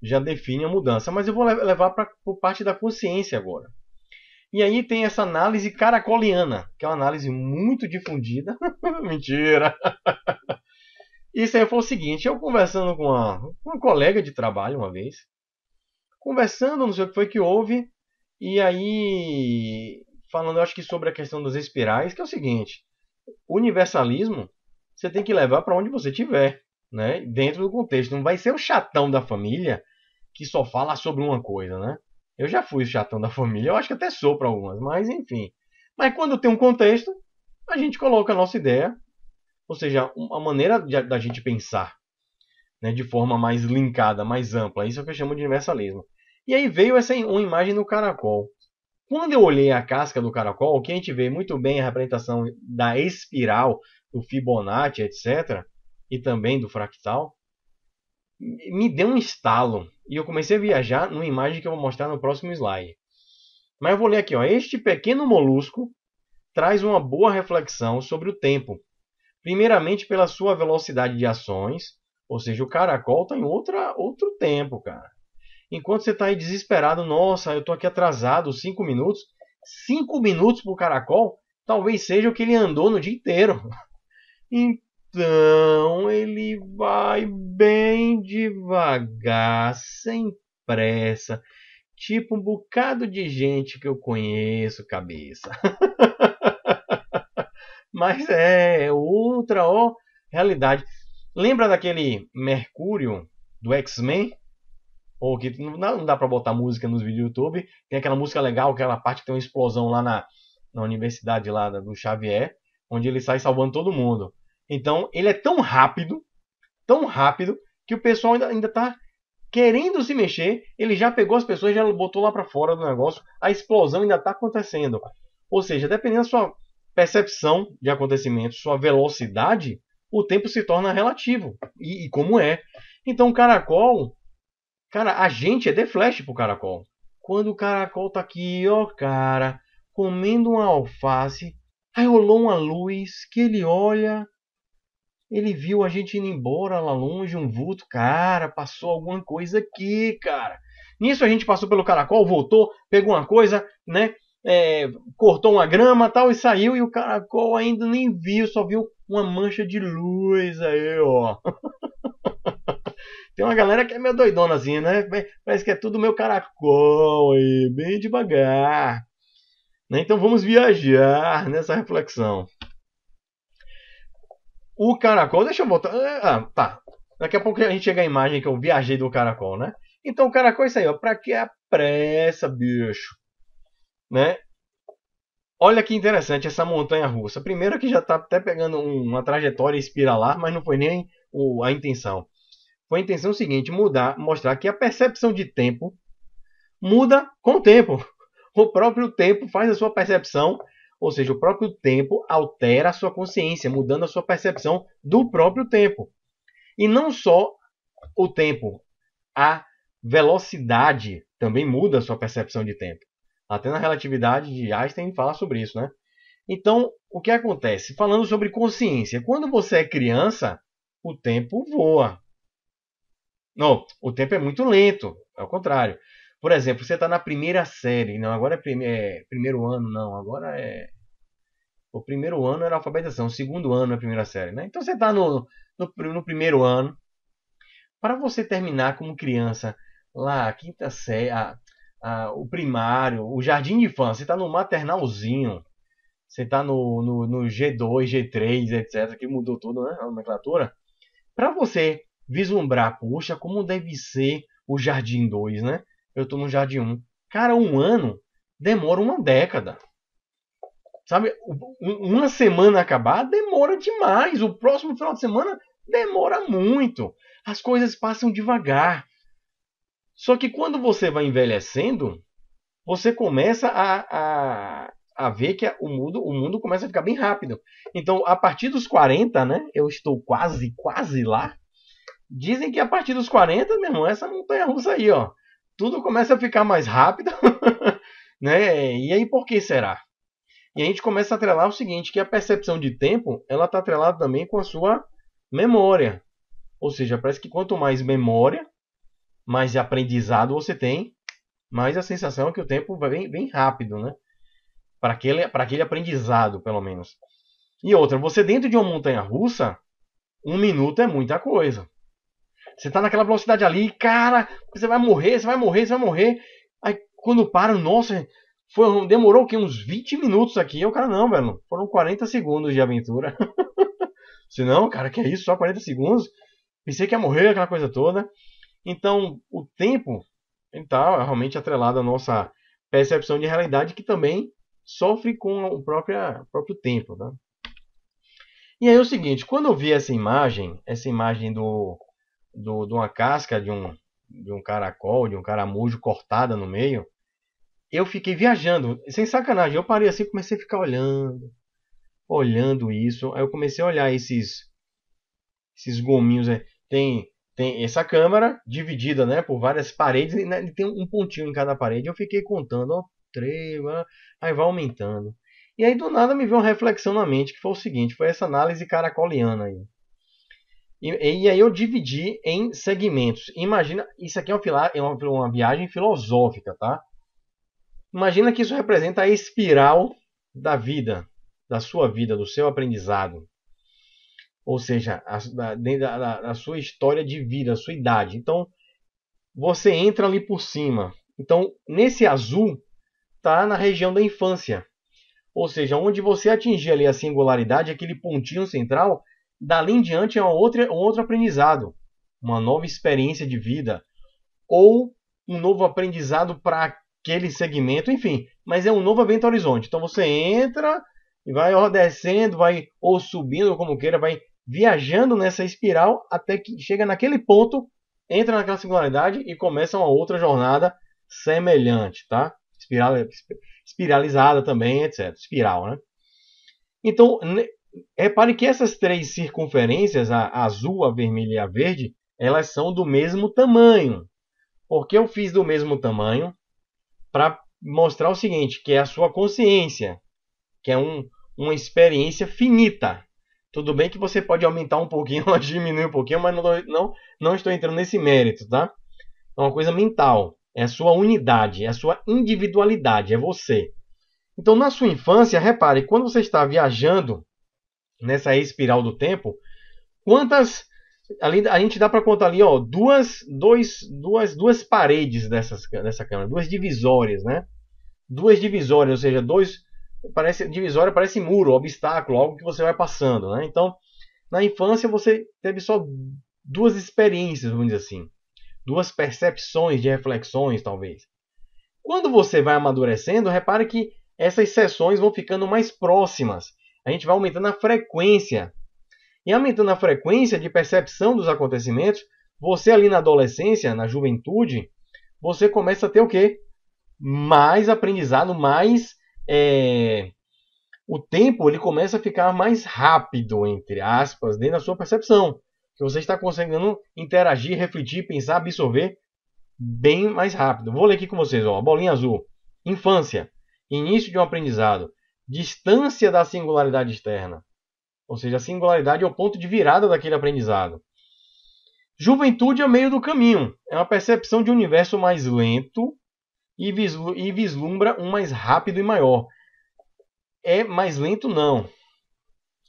[SPEAKER 1] já define a mudança, mas eu vou levar para parte da consciência agora. E aí tem essa análise caracoliana, que é uma análise muito difundida. Mentira! Isso aí foi o seguinte, eu conversando com uma, uma colega de trabalho uma vez, conversando, não sei o que foi que houve, e aí falando, acho que sobre a questão das espirais, que é o seguinte, universalismo você tem que levar para onde você tiver, né? Dentro do contexto, não vai ser o chatão da família que só fala sobre uma coisa, né? Eu já fui o chatão da família, eu acho que até sou para algumas, mas enfim. Mas quando tem um contexto, a gente coloca a nossa ideia, ou seja, uma maneira da gente pensar né, de forma mais linkada, mais ampla. Isso é o que eu chamo de universalismo. E aí veio essa uma imagem do caracol. Quando eu olhei a casca do caracol, que a gente vê muito bem é a representação da espiral, do Fibonacci, etc., e também do fractal, me deu um estalo e eu comecei a viajar numa imagem que eu vou mostrar no próximo slide. Mas eu vou ler aqui, ó. Este pequeno molusco traz uma boa reflexão sobre o tempo. Primeiramente pela sua velocidade de ações, ou seja, o caracol está em outra, outro tempo, cara. Enquanto você está aí desesperado, nossa, eu estou aqui atrasado 5 minutos. 5 minutos para o caracol talvez seja o que ele andou no dia inteiro. Então ele vai bem devagar, sem pressa, tipo um bocado de gente que eu conheço, cabeça. Mas é outra ó, realidade. Lembra daquele Mercúrio do X-Men? Ou que não dá, pra para botar música nos vídeos do YouTube. Tem aquela música legal, aquela parte que tem uma explosão lá na, na universidade lá do Xavier, onde ele sai salvando todo mundo. Então, ele é tão rápido, tão rápido, que o pessoal ainda está querendo se mexer. Ele já pegou as pessoas, já botou lá para fora do negócio. A explosão ainda está acontecendo. Ou seja, dependendo da sua percepção de acontecimentos, sua velocidade, o tempo se torna relativo. E, e como é. Então, o caracol. Cara, a gente é de flash pro caracol. Quando o caracol tá aqui, ó, cara, comendo uma alface, aí rolou uma luz que ele olha ele viu a gente indo embora lá longe, um vulto. Cara, passou alguma coisa aqui, cara. Nisso a gente passou pelo caracol, voltou, pegou uma coisa, né? É, cortou uma grama tal e saiu. E o caracol ainda nem viu, só viu uma mancha de luz aí, ó. Tem uma galera que é meio doidonazinha, né? Parece que é tudo meu caracol aí, bem devagar. Né? Então vamos viajar nessa reflexão. O caracol, deixa eu botar. É, ah, tá. Daqui a pouco a gente chega à imagem que eu viajei do caracol, né? Então o caracol é isso aí, ó. Pra que a pressa, bicho? Né? Olha que interessante essa montanha russa. Primeiro que já tá até pegando uma trajetória espiralar, mas não foi nem a intenção. Foi a intenção seguinte, mudar, mostrar que a percepção de tempo muda com o tempo. O próprio tempo faz a sua percepção ou seja, o próprio tempo altera a sua consciência, mudando a sua percepção do próprio tempo. E não só o tempo, a velocidade também muda a sua percepção de tempo. Até na relatividade de Einstein fala sobre isso, né? Então, o que acontece? Falando sobre consciência, quando você é criança, o tempo voa. Não, o tempo é muito lento, é o contrário. Por exemplo, você está na primeira série. Não, agora é, prime é primeiro ano, não. Agora é. O primeiro ano era é alfabetização, o segundo ano é a primeira série. Né? Então você está no, no, no primeiro ano. Para você terminar como criança lá, a quinta série, a, a, o primário, o jardim de infância, você está no maternalzinho, você está no, no, no, G2, G3, etc., que mudou tudo, né? A nomenclatura. Para você vislumbrar, poxa, como deve ser o Jardim 2, né? eu tô no Jardim 1. Cara, um ano demora uma década. Sabe? Uma semana acabar demora demais. O próximo final de semana demora muito. As coisas passam devagar. Só que quando você vai envelhecendo, você começa a, a, a ver que o mundo, o mundo começa a ficar bem rápido. Então, a partir dos 40, né? Eu estou quase, quase lá. Dizem que a partir dos 40, meu irmão, essa montanha russa aí, ó tudo começa a ficar mais rápido, né? E aí por que será? E a gente começa a atrelar o seguinte, que a percepção de tempo, ela está atrelada também com a sua memória. Ou seja, parece que quanto mais memória, mais aprendizado você tem, mais a sensação é que o tempo vai bem rápido, né? Para aquele, aquele aprendizado, pelo menos. E outra, você dentro de uma montanha russa, um minuto é muita coisa. Você tá naquela velocidade ali, cara, você vai morrer, você vai morrer, você vai morrer. Aí quando para, nossa, foi, demorou o quê? Uns 20 minutos aqui. Eu, cara, não, velho. Foram 40 segundos de aventura. Se não, cara, que é isso? Só 40 segundos? Pensei que ia morrer, aquela coisa toda. Então, o tempo está realmente atrelado à nossa percepção de realidade, que também sofre com o próprio, próprio tempo. né? E aí é o seguinte, quando eu vi essa imagem, essa imagem do do, de uma casca de um, de um caracol, de um caramujo cortada no meio, eu fiquei viajando, sem sacanagem. Eu parei assim, comecei a ficar olhando, olhando isso. Aí eu comecei a olhar esses, esses gominhos. Aí. Tem, tem essa câmera dividida, né, por várias paredes e né, tem um pontinho em cada parede. Eu fiquei contando, ó, três, aí vai aumentando. E aí do nada me veio uma reflexão na mente que foi o seguinte, foi essa análise caracoliana aí. E, e, aí eu dividi em segmentos. Imagina, isso aqui é, um pilar, é uma, uma viagem filosófica, tá? Imagina que isso representa a espiral da vida, da sua vida, do seu aprendizado. Ou seja, a, da, da, da sua história de vida, a sua idade. Então, você entra ali por cima. Então, nesse azul, está na região da infância. Ou seja, onde você atingir ali a singularidade, aquele pontinho central, dali em diante é um outro aprendizado, uma nova experiência de vida ou um novo aprendizado para aquele segmento, enfim. Mas é um novo evento horizonte. Então você entra e vai ou descendo, vai ou subindo, como queira, vai viajando nessa espiral até que chega naquele ponto, entra naquela singularidade e começa uma outra jornada semelhante, tá? Espiral, espiralizada também, etc. Espiral, né? Então, Repare que essas três circunferências, a azul, a vermelha e a verde, elas são do mesmo tamanho. Porque eu fiz do mesmo tamanho para mostrar o seguinte, que é a sua consciência, que é um, uma experiência finita. Tudo bem que você pode aumentar um pouquinho, ou diminuir um pouquinho, mas não, não, não estou entrando nesse mérito, tá? É uma coisa mental, é a sua unidade, é a sua individualidade, é você. Então, na sua infância, repare, quando você está viajando nessa espiral do tempo, quantas ali a gente dá para contar ali, ó, duas, dois, duas, duas paredes dessas, dessa câmera, duas divisórias, né? Duas divisórias, ou seja, dois parece divisória parece muro, obstáculo, algo que você vai passando, né? Então, na infância você teve só duas experiências, vamos dizer assim, duas percepções de reflexões, talvez. Quando você vai amadurecendo, repare que essas sessões vão ficando mais próximas a gente vai aumentando a frequência. E aumentando a frequência de percepção dos acontecimentos, você ali na adolescência, na juventude, você começa a ter o quê? Mais aprendizado, mais. É... O tempo ele começa a ficar mais rápido, entre aspas, dentro da sua percepção. Que você está conseguindo interagir, refletir, pensar, absorver bem mais rápido. Vou ler aqui com vocês, ó, a bolinha azul. Infância, início de um aprendizado distância da singularidade externa. Ou seja, a singularidade é o ponto de virada daquele aprendizado. Juventude é o meio do caminho. É uma percepção de um universo mais lento e, vislumbra um mais rápido e maior. É mais lento, não.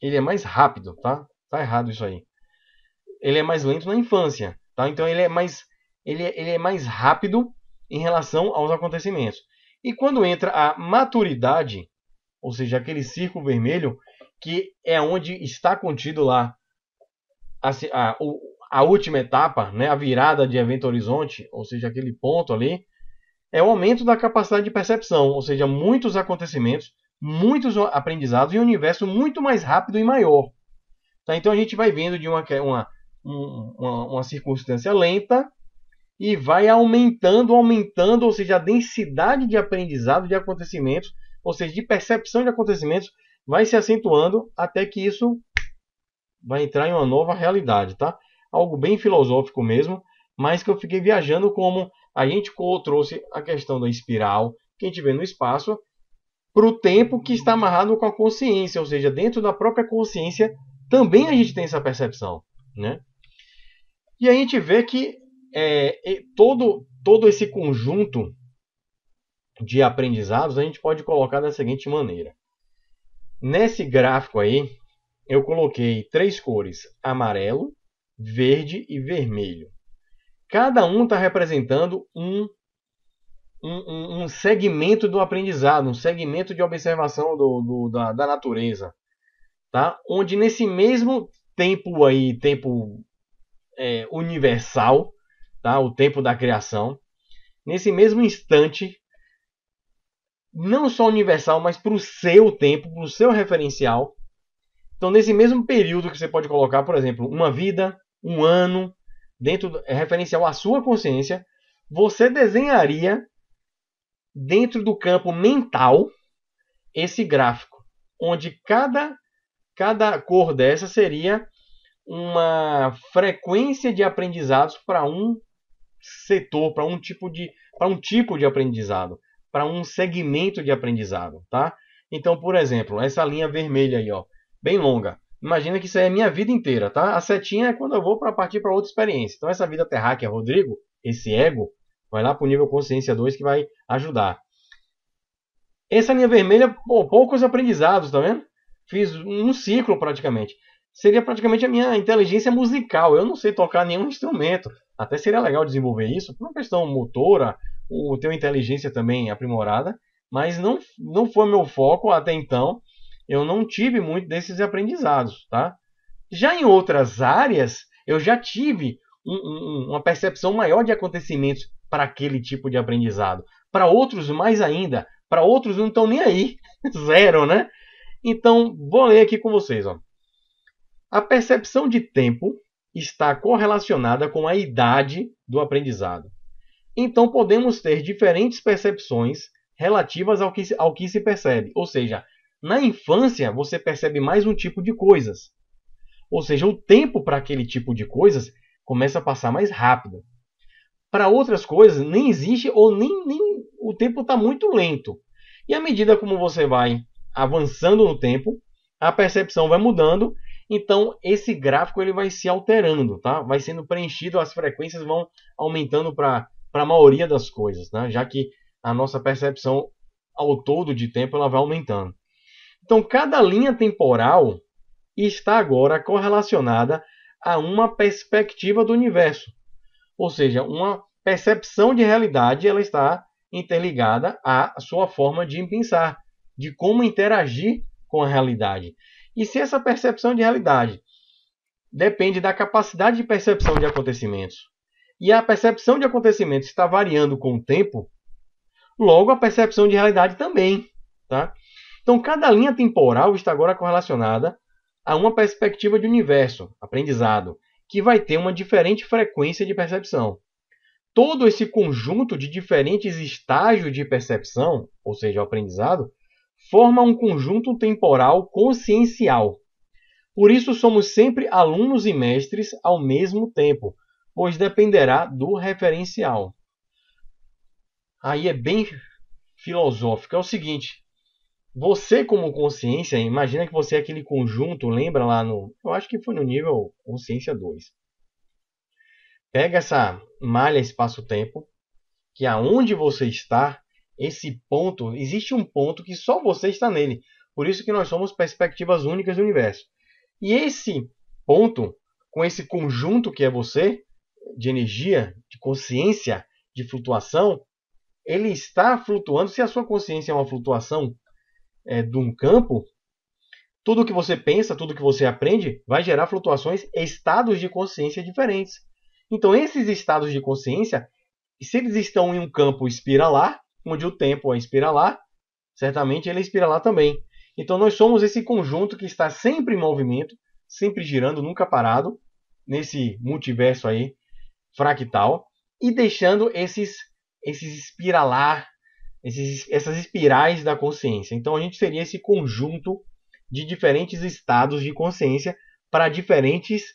[SPEAKER 1] Ele é mais rápido, tá? Tá errado isso aí. Ele é mais lento na infância, tá? Então ele é mais, ele é, ele é mais rápido em relação aos acontecimentos. E quando entra a maturidade, ou seja, aquele círculo vermelho que é onde está contido lá a, a, a última etapa, né, a virada de evento horizonte, ou seja, aquele ponto ali, é o aumento da capacidade de percepção, ou seja, muitos acontecimentos, muitos aprendizados e um universo muito mais rápido e maior. Tá? Então a gente vai vendo de uma, uma, uma, uma circunstância lenta e vai aumentando, aumentando, ou seja, a densidade de aprendizado de acontecimentos ou seja, de percepção de acontecimentos, vai se acentuando até que isso vai entrar em uma nova realidade, tá? Algo bem filosófico mesmo, mas que eu fiquei viajando como a gente trouxe a questão da espiral, que a gente vê no espaço, para o tempo que está amarrado com a consciência, ou seja, dentro da própria consciência também a gente tem essa percepção, né? E a gente vê que é, todo, todo esse conjunto de aprendizados, a gente pode colocar da seguinte maneira. Nesse gráfico aí, eu coloquei três cores, amarelo, verde e vermelho. Cada um está representando um, um, um, segmento do aprendizado, um segmento de observação do, do, da, da natureza. Tá? Onde nesse mesmo tempo aí, tempo é, universal, tá? o tempo da criação, nesse mesmo instante não só universal, mas para o seu tempo, para o seu referencial. Então, nesse mesmo período que você pode colocar, por exemplo, uma vida, um ano, dentro do, é referencial à sua consciência, você desenharia dentro do campo mental esse gráfico, onde cada cada cor dessa seria uma frequência de aprendizados para um setor, para um tipo de para um tipo de aprendizado para um segmento de aprendizado, tá? Então, por exemplo, essa linha vermelha aí, ó, bem longa. Imagina que isso aí é minha vida inteira, tá? A setinha é quando eu vou para partir para outra experiência. Então, essa vida terráquea, Rodrigo, esse ego, vai lá para o nível consciência 2 que vai ajudar. Essa linha vermelha, pô, poucos aprendizados, tá vendo? Fiz um ciclo praticamente. Seria praticamente a minha inteligência musical. Eu não sei tocar nenhum instrumento. Até seria legal desenvolver isso por uma questão motora, o, ter inteligência também aprimorada, mas não, não foi meu foco até então. Eu não tive muito desses aprendizados, tá? Já em outras áreas, eu já tive um, um, uma percepção maior de acontecimentos para aquele tipo de aprendizado. Para outros, mais ainda. Para outros, não estão nem aí. Zero, né? Então, vou ler aqui com vocês. Ó. A percepção de tempo está correlacionada com a idade do aprendizado. Então podemos ter diferentes percepções relativas ao que, ao que se percebe. Ou seja, na infância você percebe mais um tipo de coisas. Ou seja, o tempo para aquele tipo de coisas começa a passar mais rápido. Para outras coisas, nem existe ou nem, nem o tempo está muito lento. E à medida como você vai avançando no tempo, a percepção vai mudando. Então esse gráfico ele vai se alterando, tá? Vai sendo preenchido, as frequências vão aumentando para para a maioria das coisas, né? já que a nossa percepção ao todo de tempo ela vai aumentando. Então, cada linha temporal está agora correlacionada a uma perspectiva do universo, ou seja, uma percepção de realidade ela está interligada à sua forma de pensar, de como interagir com a realidade. E se essa percepção de realidade depende da capacidade de percepção de acontecimentos e a percepção de acontecimentos está variando com o tempo, logo a percepção de realidade também. Tá? Então, cada linha temporal está agora correlacionada a uma perspectiva de universo, aprendizado, que vai ter uma diferente frequência de percepção. Todo esse conjunto de diferentes estágios de percepção, ou seja, o aprendizado, forma um conjunto temporal consciencial. Por isso, somos sempre alunos e mestres ao mesmo tempo, pois dependerá do referencial. Aí é bem filosófico. É o seguinte, você como consciência, imagina que você é aquele conjunto, lembra lá no, eu acho que foi no nível consciência 2. Pega essa malha espaço-tempo, que aonde você está, esse ponto, existe um ponto que só você está nele. Por isso que nós somos perspectivas únicas do universo. E esse ponto, com esse conjunto que é você, de energia, de consciência, de flutuação, ele está flutuando. Se a sua consciência é uma flutuação é, de um campo, tudo que você pensa, tudo que você aprende, vai gerar flutuações, estados de consciência diferentes. Então, esses estados de consciência, se eles estão em um campo espiralar, onde o tempo é espiralar, certamente ele é espiralar também. Então, nós somos esse conjunto que está sempre em movimento, sempre girando, nunca parado, nesse multiverso aí fractal e deixando esses, esses espiralar, esses, essas espirais da consciência. Então a gente seria esse conjunto de diferentes estados de consciência para diferentes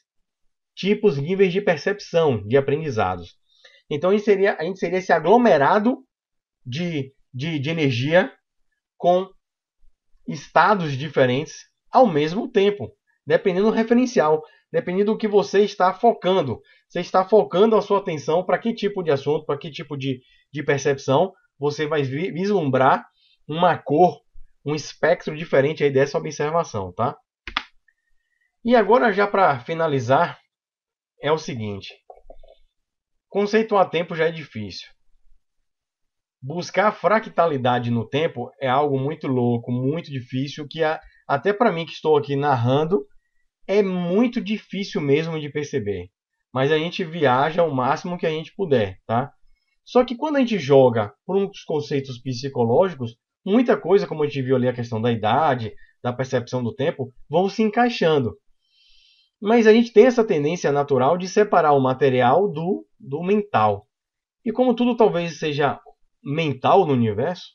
[SPEAKER 1] tipos, níveis de percepção, de aprendizados. Então a gente seria, a gente seria esse aglomerado de, de, de energia com estados diferentes ao mesmo tempo dependendo do referencial, dependendo do que você está focando. Você está focando a sua atenção para que tipo de assunto, para que tipo de, de percepção, você vai vislumbrar uma cor, um espectro diferente aí dessa observação, tá? E agora já para finalizar, é o seguinte. Conceituar tempo já é difícil. Buscar fractalidade no tempo é algo muito louco, muito difícil, que até para mim que estou aqui narrando, é muito difícil mesmo de perceber. Mas a gente viaja o máximo que a gente puder, tá? Só que quando a gente joga por uns conceitos psicológicos, muita coisa, como a gente viu ali a questão da idade, da percepção do tempo, vão se encaixando. Mas a gente tem essa tendência natural de separar o material do, do mental. E como tudo talvez seja mental no universo,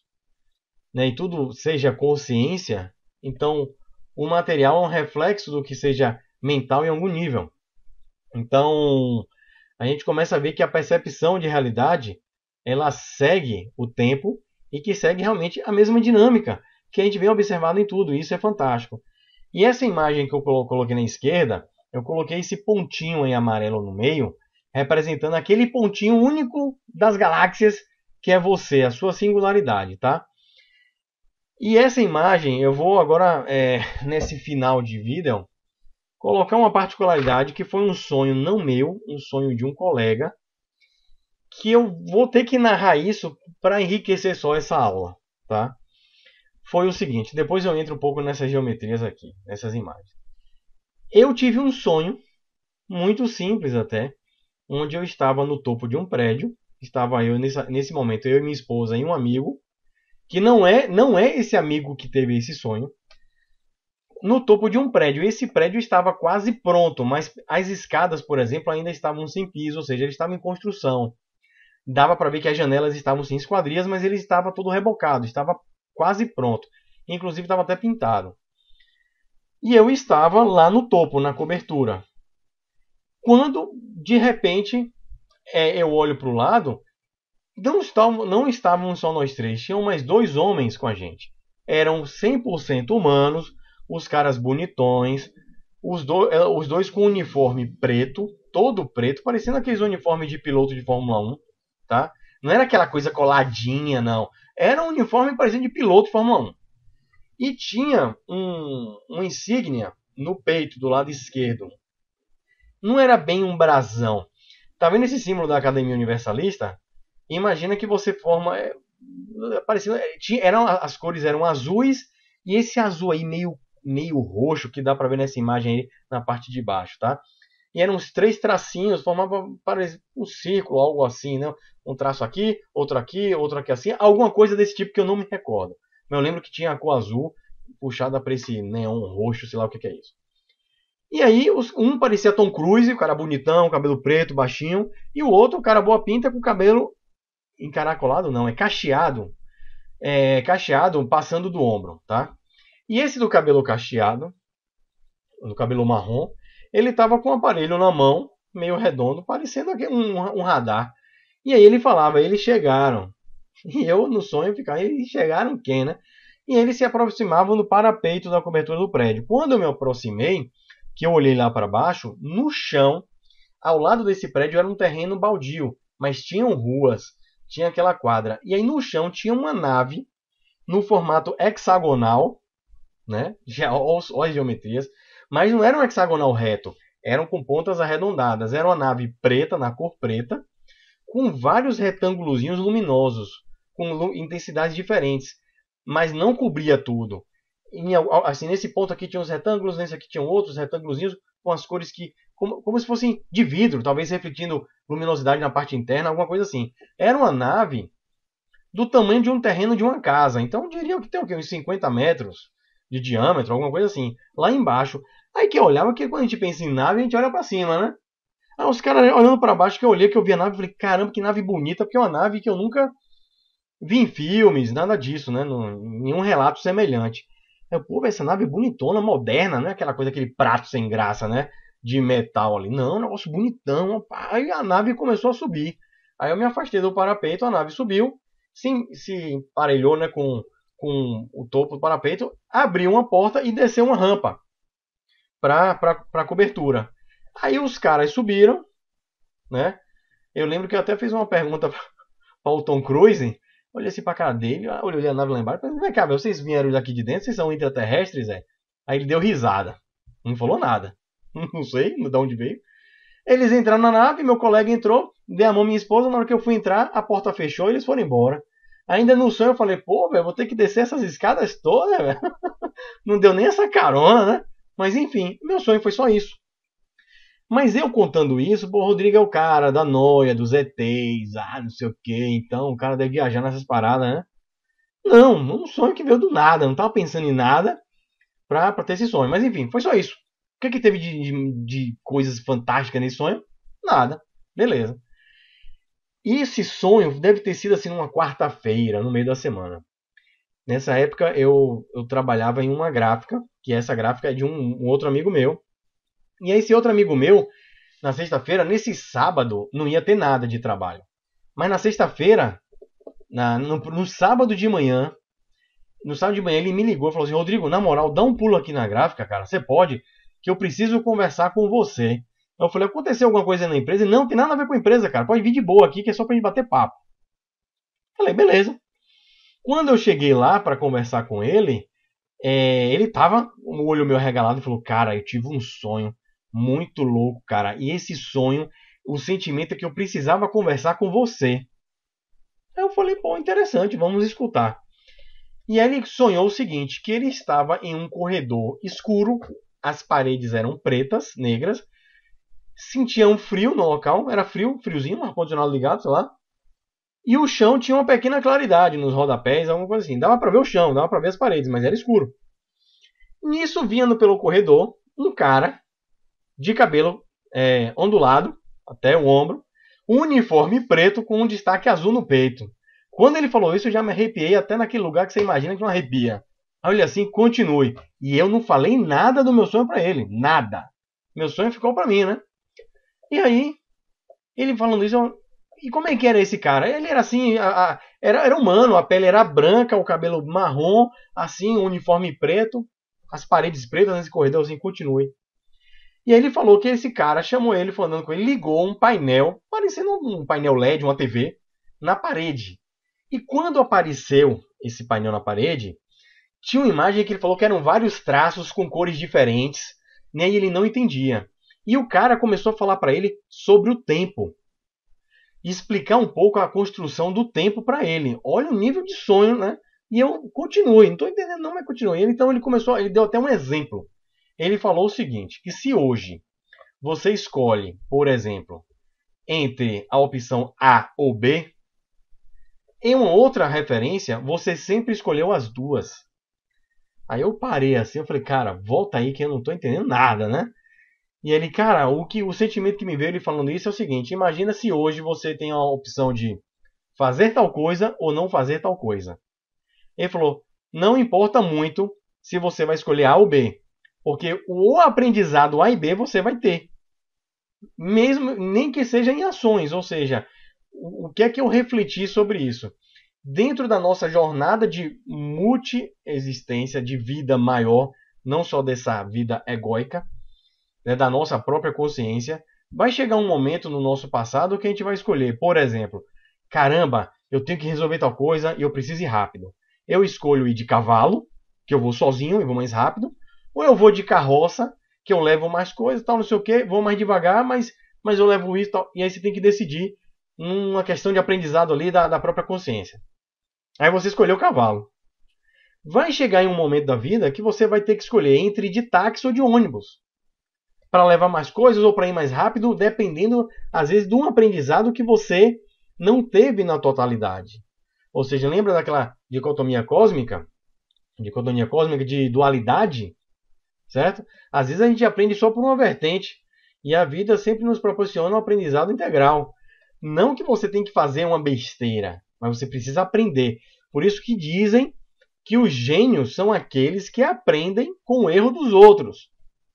[SPEAKER 1] né, e tudo seja consciência, então o material é um reflexo do que seja mental em algum nível. Então, a gente começa a ver que a percepção de realidade, ela segue o tempo e que segue realmente a mesma dinâmica que a gente vem observando em tudo. isso é fantástico. E essa imagem que eu coloquei na esquerda, eu coloquei esse pontinho em amarelo no meio, representando aquele pontinho único das galáxias que é você, a sua singularidade, tá? E essa imagem, eu vou agora, é, nesse final de vídeo, colocar uma particularidade que foi um sonho não meu, um sonho de um colega, que eu vou ter que narrar isso para enriquecer só essa aula, tá? Foi o seguinte, depois eu entro um pouco nessas geometrias aqui, nessas imagens. Eu tive um sonho, muito simples até, onde eu estava no topo de um prédio, estava eu nesse momento, eu e minha esposa e um amigo, que não é, não é esse amigo que teve esse sonho, no topo de um prédio. Esse prédio estava quase pronto, mas as escadas, por exemplo, ainda estavam sem piso, ou seja, ele estava em construção. Dava para ver que as janelas estavam sem esquadrias, mas ele estava todo rebocado, estava quase pronto. Inclusive estava até pintado. E eu estava lá no topo, na cobertura. Quando, de repente, é, eu olho para o lado não estávamos, não estávamos só nós três, tinham mais dois homens com a gente. Eram 100% humanos, os caras bonitões, os, do, eh, os dois com uniforme preto, todo preto, parecendo aqueles uniformes de piloto de Fórmula 1, tá? Não era aquela coisa coladinha, não. Era um uniforme parecendo de piloto de Fórmula 1. E tinha um, uma insígnia no peito do lado esquerdo. Não era bem um brasão. Tá vendo esse símbolo da Academia Universalista? Imagina que você forma. É, parecendo, é, eram, as cores eram azuis e esse azul aí meio, meio roxo que dá para ver nessa imagem aí na parte de baixo, tá? E eram uns três tracinhos, formava parecia um círculo, algo assim, né? Um traço aqui, outro aqui, outro aqui assim, alguma coisa desse tipo que eu não me recordo. Mas eu lembro que tinha a cor azul puxada para esse neon roxo, sei lá o que, que é isso. E aí, um parecia Tom Cruise, o cara bonitão, cabelo preto, baixinho, e o outro, o cara boa pinta, com cabelo encaracolado não, é cacheado, é cacheado passando do ombro, tá? E esse do cabelo cacheado, do cabelo marrom, ele estava com um aparelho na mão, meio redondo, parecendo um, um radar. E aí ele falava, eles chegaram. E eu no sonho ficava, eles chegaram quem, né? E eles se aproximavam do parapeito da cobertura do prédio. Quando eu me aproximei, que eu olhei lá para baixo, no chão, ao lado desse prédio era um terreno baldio, mas tinham ruas, tinha aquela quadra. E aí no chão tinha uma nave no formato hexagonal, né? Já olha as geometrias, mas não era um hexagonal reto, eram com pontas arredondadas. Era uma nave preta, na cor preta, com vários retângulos luminosos, com intensidades diferentes, mas não cobria tudo. Em, assim, nesse ponto aqui tinha uns retângulos, nesse aqui tinham outros retângulos com as cores que como, como se fossem de vidro, talvez refletindo luminosidade na parte interna, alguma coisa assim. Era uma nave do tamanho de um terreno de uma casa. Então diria que tem o quê? Uns 50 metros de diâmetro, alguma coisa assim, lá embaixo. Aí que eu olhava, que quando a gente pensa em nave, a gente olha para cima, né? Aí os caras olhando para baixo, que eu olhei, que eu vi a nave, falei, caramba, que nave bonita, porque é uma nave que eu nunca vi em filmes, nada disso, né? nenhum relato semelhante. Eu, pô, essa nave é bonitona, moderna, não é aquela coisa, aquele prato sem graça, né? de metal ali. Não, um negócio bonitão. Aí a nave começou a subir. Aí eu me afastei do parapeito, a nave subiu, se, se emparelhou né, com, com o topo do parapeito, abriu uma porta e desceu uma rampa para a cobertura. Aí os caras subiram, né? Eu lembro que eu até fiz uma pergunta para o Tom Cruise. Olhei assim para a cara dele, olhei a nave lá embaixo. Falei, vem cá, vocês vieram daqui de dentro, vocês são intraterrestres, é? Aí ele deu risada. Não falou nada. não sei de onde veio. Eles entraram na nave, meu colega entrou, dei a mão à minha esposa, na hora que eu fui entrar, a porta fechou e eles foram embora. Ainda no sonho eu falei, pô, velho, vou ter que descer essas escadas todas, velho. Não deu nem essa carona, né? Mas enfim, meu sonho foi só isso. Mas eu contando isso, pô, o Rodrigo é o cara da noia, dos ETs, ah, não sei o quê então o cara deve viajar nessas paradas, né? Não, um sonho que veio do nada, não tava pensando em nada pra, pra ter esse sonho. Mas enfim, foi só isso. O que, que teve de, de, de coisas fantásticas nesse sonho? Nada. Beleza. E esse sonho deve ter sido assim numa quarta-feira, no meio da semana. Nessa época eu, eu trabalhava em uma gráfica, que essa gráfica é de um, um outro amigo meu. E esse outro amigo meu, na sexta-feira, nesse sábado, não ia ter nada de trabalho. Mas na sexta-feira, no, no, sábado de manhã, no sábado de manhã ele me ligou e falou assim: Rodrigo, na moral, dá um pulo aqui na gráfica, cara, você pode? que eu preciso conversar com você. Eu falei, aconteceu alguma coisa na empresa? Não, tem nada a ver com a empresa, cara. Pode vir de boa aqui, que é só pra gente bater papo. Falei, beleza. Quando eu cheguei lá para conversar com ele, é, ele tava com o olho meu regalado e falou, cara, eu tive um sonho muito louco, cara. E esse sonho, o sentimento é que eu precisava conversar com você. eu falei, pô, interessante, vamos escutar. E aí ele sonhou o seguinte, que ele estava em um corredor escuro, as paredes eram pretas, negras. Sentia um frio no local, era frio, friozinho, um ar-condicionado ligado, sei lá. E o chão tinha uma pequena claridade nos rodapés, alguma coisa assim. Dava para ver o chão, dava para ver as paredes, mas era escuro. Nisso, vindo pelo corredor, um cara de cabelo é, ondulado até o ombro, uniforme preto com um destaque azul no peito. Quando ele falou isso, eu já me arrepiei até naquele lugar que você imagina que não arrepia. Olha assim, continue. E eu não falei nada do meu sonho para ele, nada. Meu sonho ficou para mim, né? E aí, ele falando isso, eu... e como é que era esse cara? Ele era assim, a, a, era, era humano, a pele era branca, o cabelo marrom, assim, uniforme preto, as paredes pretas nesse né, corredor, assim, continue. E aí ele falou que esse cara chamou ele, falando com ele, ligou um painel, parecendo um painel LED, uma TV, na parede. E quando apareceu esse painel na parede, tinha uma imagem que ele falou que eram vários traços com cores diferentes, né? E ele não entendia. E o cara começou a falar para ele sobre o tempo. Explicar um pouco a construção do tempo para ele. Olha o nível de sonho, né? E eu continuei, não estou entendendo, não, mas continuei. então ele começou, ele deu até um exemplo. Ele falou o seguinte: que se hoje você escolhe, por exemplo, entre a opção A ou B, em uma outra referência, você sempre escolheu as duas. Aí eu parei assim, eu falei, cara, volta aí que eu não tô entendendo nada, né? E ele, cara, o que o sentimento que me veio ele falando isso é o seguinte: imagina se hoje você tem a opção de fazer tal coisa ou não fazer tal coisa. Ele falou: não importa muito se você vai escolher A ou B, porque o aprendizado A e B você vai ter, mesmo nem que seja em ações, ou seja, o que é que eu refleti sobre isso? dentro da nossa jornada de multi-existência, de vida maior, não só dessa vida egóica, né, da nossa própria consciência, vai chegar um momento no nosso passado que a gente vai escolher, por exemplo, caramba, eu tenho que resolver tal coisa e eu preciso ir rápido. Eu escolho ir de cavalo, que eu vou sozinho e vou mais rápido, ou eu vou de carroça, que eu levo mais coisas, tal, não sei o que, vou mais devagar, mas, mas eu levo isso, tal, e aí você tem que decidir uma questão de aprendizado ali da, da própria consciência. Aí você escolheu o cavalo. Vai chegar em um momento da vida que você vai ter que escolher entre de táxi ou de ônibus. Para levar mais coisas ou para ir mais rápido, dependendo, às vezes, de um aprendizado que você não teve na totalidade. Ou seja, lembra daquela dicotomia cósmica? Dicotomia cósmica de dualidade? Certo? Às vezes a gente aprende só por uma vertente. E a vida sempre nos proporciona um aprendizado integral. Não que você tenha que fazer uma besteira, mas você precisa aprender. Por isso que dizem que os gênios são aqueles que aprendem com o erro dos outros.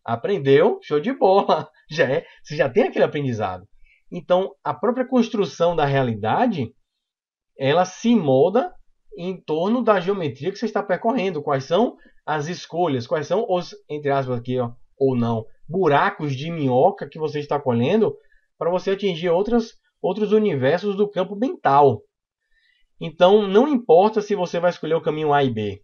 [SPEAKER 1] Aprendeu, show de bola, já é, você já tem aquele aprendizado. Então, a própria construção da realidade, ela se molda em torno da geometria que você está percorrendo, quais são as escolhas, quais são os, entre aspas aqui, ó, ou não, buracos de minhoca que você está colhendo para você atingir outras, outros universos do campo mental. Então, não importa se você vai escolher o caminho A e B.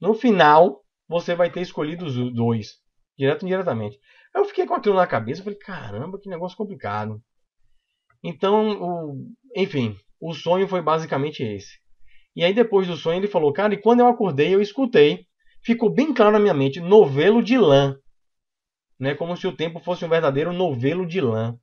[SPEAKER 1] No final, você vai ter escolhido os dois, direto ou indiretamente. Eu fiquei com aquilo na cabeça, falei, caramba, que negócio complicado. Então, o, enfim, o sonho foi basicamente esse. E aí depois do sonho ele falou, cara, e quando eu acordei, eu escutei, ficou bem claro na minha mente, novelo de lã. Né, como se o tempo fosse um verdadeiro novelo de lã.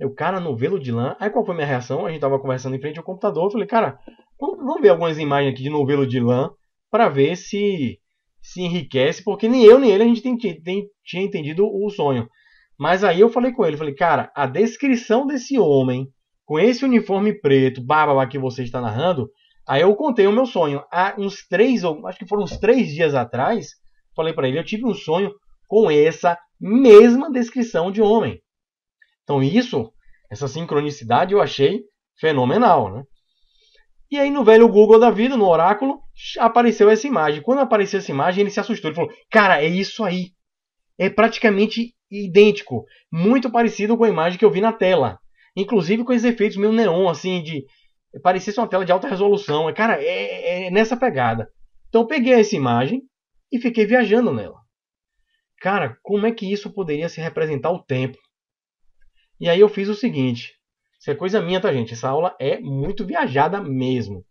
[SPEAKER 1] O cara no velo de lã. Aí qual foi minha reação? A gente tava conversando em frente ao computador. Eu falei, cara, vamos ver algumas imagens aqui de novelo de lã para ver se se enriquece, porque nem eu nem ele a gente tem, tem, tinha entendido o sonho. Mas aí eu falei com ele, falei, cara, a descrição desse homem com esse uniforme preto, bababá, que você está narrando, aí eu contei o meu sonho. Há uns três, acho que foram uns três dias atrás, falei para ele, eu tive um sonho com essa mesma descrição de homem. Então isso, essa sincronicidade eu achei fenomenal, né? E aí no velho Google da vida, no oráculo, apareceu essa imagem. Quando apareceu essa imagem, ele se assustou. Ele falou, cara, é isso aí. É praticamente idêntico. Muito parecido com a imagem que eu vi na tela. Inclusive com esses efeitos meio neon, assim, de... Parecia uma tela de alta resolução. É, cara, é, é, é nessa pegada. Então eu peguei essa imagem e fiquei viajando nela. Cara, como é que isso poderia se representar o tempo? E aí eu fiz o seguinte. Isso é coisa minha, tá, gente? Essa aula é muito viajada mesmo.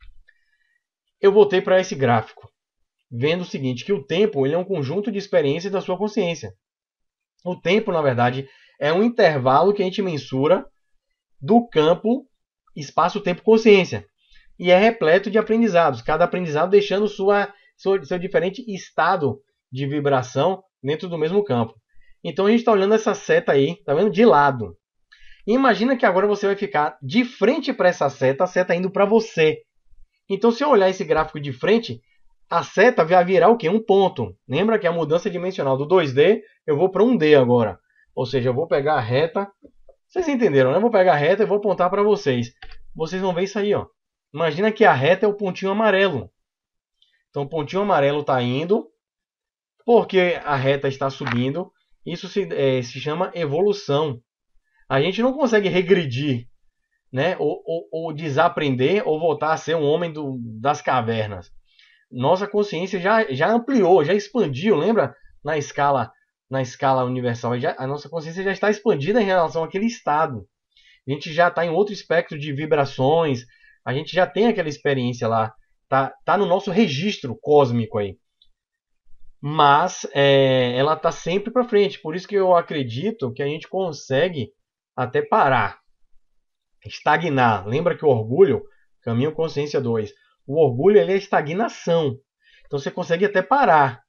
[SPEAKER 1] Eu voltei para esse gráfico, vendo o seguinte, que o tempo ele é um conjunto de experiências da sua consciência. O tempo, na verdade, é um intervalo que a gente mensura do campo espaço-tempo-consciência. E é repleto de aprendizados, cada aprendizado deixando sua, seu, seu diferente estado de vibração dentro do mesmo campo. Então a gente está olhando essa seta aí, tá vendo? De lado. Imagina que agora você vai ficar de frente para essa seta, a seta indo para você. Então, se eu olhar esse gráfico de frente, a seta vai virar o quê? Um ponto. Lembra que a mudança dimensional do 2D, eu vou para um D agora. Ou seja, eu vou pegar a reta. Vocês entenderam, né? Eu vou pegar a reta e vou apontar para vocês. Vocês vão ver isso aí, ó. Imagina que a reta é o pontinho amarelo. Então, o pontinho amarelo está indo, porque a reta está subindo. Isso se, é, se chama evolução a gente não consegue regredir, né? Ou, ou, ou desaprender ou voltar a ser um homem do, das cavernas. Nossa consciência já, já ampliou, já expandiu, lembra? Na escala na escala universal, já, a nossa consciência já está expandida em relação àquele estado. A gente já está em outro espectro de vibrações, a gente já tem aquela experiência lá, Está tá no nosso registro cósmico aí. Mas é, ela está sempre para frente, por isso que eu acredito que a gente consegue até parar, estagnar. Lembra que o orgulho, caminho consciência 2, o orgulho ele é estagnação. Então você consegue até parar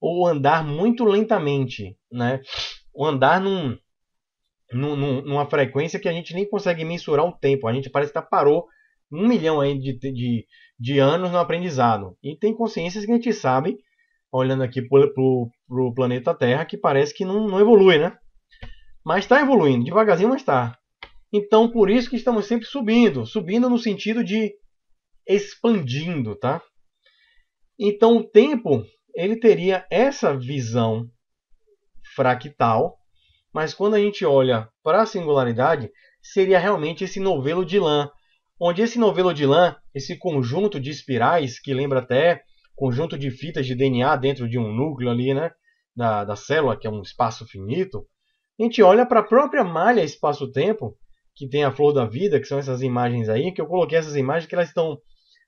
[SPEAKER 1] ou andar muito lentamente, né? Ou andar num, num, numa frequência que a gente nem consegue mensurar o tempo. A gente parece que tá parou um milhão aí de, de, de anos no aprendizado. E tem consciências que a gente sabe, olhando aqui para o planeta Terra, que parece que não, não evolui, né? Mas está evoluindo, devagarzinho, mas está. Então, por isso que estamos sempre subindo. Subindo no sentido de expandindo, tá? Então, o tempo, ele teria essa visão fractal, mas quando a gente olha para a singularidade, seria realmente esse novelo de lã, onde esse novelo de lã, esse conjunto de espirais, que lembra até conjunto de fitas de DNA dentro de um núcleo ali, né, da, da célula, que é um espaço finito, a gente olha para a própria malha espaço-tempo, que tem a flor da vida, que são essas imagens aí, que eu coloquei essas imagens que elas estão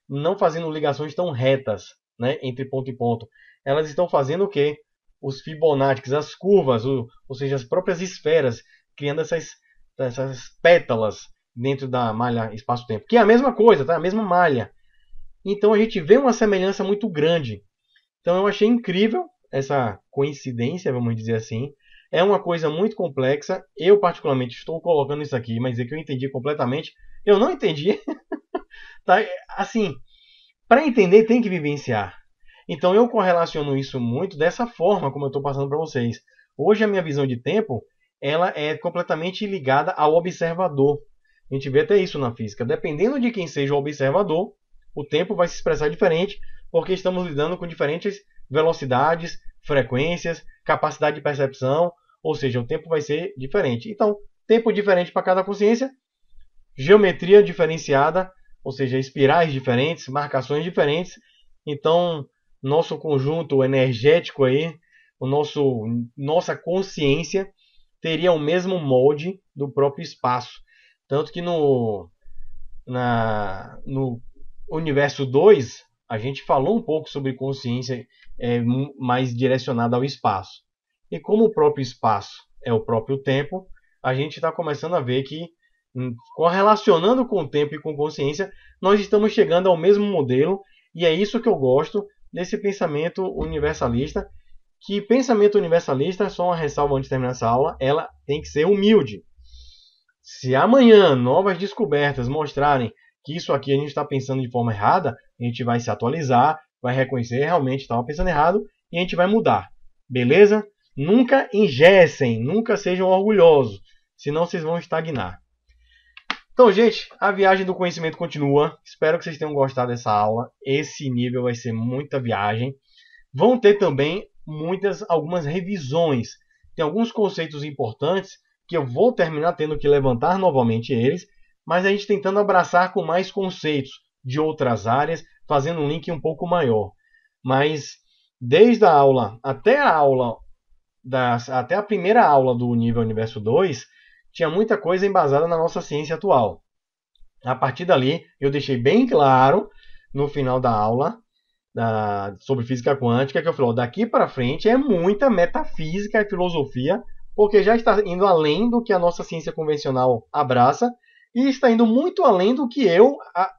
[SPEAKER 1] não fazendo ligações tão retas, né, entre ponto e ponto. Elas estão fazendo o quê? Os Fibonacci, as curvas, ou seja, as próprias esferas, criando essas, essas pétalas dentro da malha espaço-tempo, que é a mesma coisa, tá? A mesma malha. Então a gente vê uma semelhança muito grande. Então eu achei incrível essa coincidência, vamos dizer assim, é uma coisa muito complexa. Eu, particularmente, estou colocando isso aqui, mas é que eu entendi completamente. Eu não entendi. tá? Assim, para entender, tem que vivenciar. Então, eu correlaciono isso muito dessa forma como eu estou passando para vocês. Hoje, a minha visão de tempo ela é completamente ligada ao observador. A gente vê até isso na física. Dependendo de quem seja o observador, o tempo vai se expressar diferente, porque estamos lidando com diferentes velocidades, frequências, capacidade de percepção, ou seja, o tempo vai ser diferente. Então, tempo diferente para cada consciência, geometria diferenciada, ou seja, espirais diferentes, marcações diferentes. Então, nosso conjunto energético aí, o nosso nossa consciência teria o mesmo molde do próprio espaço. Tanto que no na no universo 2, a gente falou um pouco sobre consciência é, mais direcionada ao espaço. E como o próprio espaço é o próprio tempo, a gente está começando a ver que, hum, correlacionando com o tempo e com consciência, nós estamos chegando ao mesmo modelo, e é isso que eu gosto desse pensamento universalista. Que pensamento universalista, só uma ressalva antes de terminar essa aula, ela tem que ser humilde. Se amanhã novas descobertas mostrarem que isso aqui a gente está pensando de forma errada, a gente vai se atualizar, vai reconhecer realmente estava pensando errado e a gente vai mudar. Beleza? Nunca ingessem, nunca sejam orgulhosos, senão vocês vão estagnar. Então, gente, a viagem do conhecimento continua. Espero que vocês tenham gostado dessa aula. Esse nível vai ser muita viagem. Vão ter também muitas algumas revisões. Tem alguns conceitos importantes que eu vou terminar tendo que levantar novamente eles, mas a gente tentando abraçar com mais conceitos de outras áreas, fazendo um link um pouco maior. Mas desde a aula até a aula das, até a primeira aula do nível universo 2, tinha muita coisa embasada na nossa ciência atual. A partir dali, eu deixei bem claro no final da aula da, sobre física quântica que eu falei: ó, daqui para frente é muita metafísica e filosofia, porque já está indo além do que a nossa ciência convencional abraça e está indo muito além do que eu,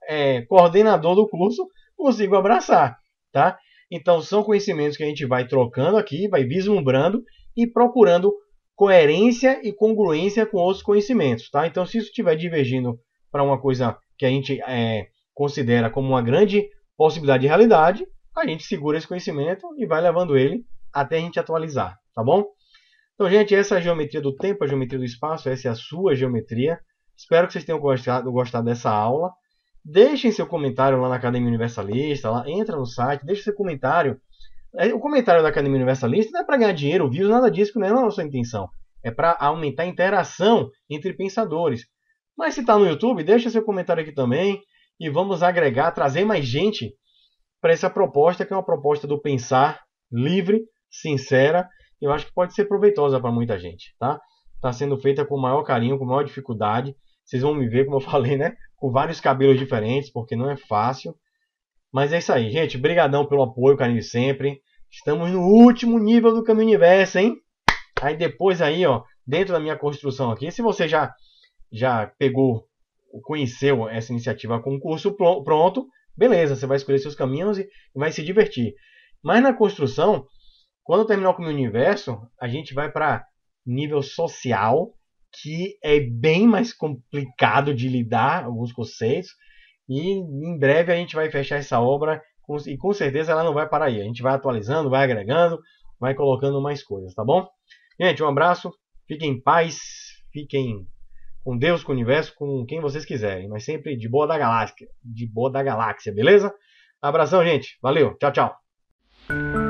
[SPEAKER 1] é, coordenador do curso, consigo abraçar. Tá? Então, são conhecimentos que a gente vai trocando aqui, vai vislumbrando e procurando coerência e congruência com outros conhecimentos, tá? Então, se isso estiver divergindo para uma coisa que a gente é, considera como uma grande possibilidade de realidade, a gente segura esse conhecimento e vai levando ele até a gente atualizar, tá bom? Então, gente, essa é a geometria do tempo, a geometria do espaço, essa é a sua geometria. Espero que vocês tenham gostado, gostado dessa aula. Deixem seu comentário lá na Academia Universalista, lá, entra no site, deixa seu comentário. É, o comentário da Academia Universalista não é para ganhar dinheiro, views, nada disso, que não é a nossa intenção. É para aumentar a interação entre pensadores. Mas se está no YouTube, deixa seu comentário aqui também e vamos agregar, trazer mais gente para essa proposta, que é uma proposta do pensar livre, sincera, eu acho que pode ser proveitosa para muita gente, tá? Está sendo feita com o maior carinho, com maior dificuldade. Vocês vão me ver, como eu falei, né? com vários cabelos diferentes, porque não é fácil. Mas é isso aí, gente. Brigadão pelo apoio, carinho sempre. Estamos no último nível do caminho universo, hein? Aí depois aí, ó, dentro da minha construção aqui, se você já já pegou, conheceu essa iniciativa concurso pronto, beleza, você vai escolher seus caminhos e vai se divertir. Mas na construção, quando terminar o caminho universo, a gente vai para nível social, que é bem mais complicado de lidar, alguns conceitos, e em breve a gente vai fechar essa obra e com certeza ela não vai parar aí. A gente vai atualizando, vai agregando, vai colocando mais coisas, tá bom? Gente, um abraço, fiquem em paz, fiquem com Deus, com o universo, com quem vocês quiserem, mas sempre de boa da galáxia, de boa da galáxia, beleza? Abração, gente. Valeu. Tchau, tchau.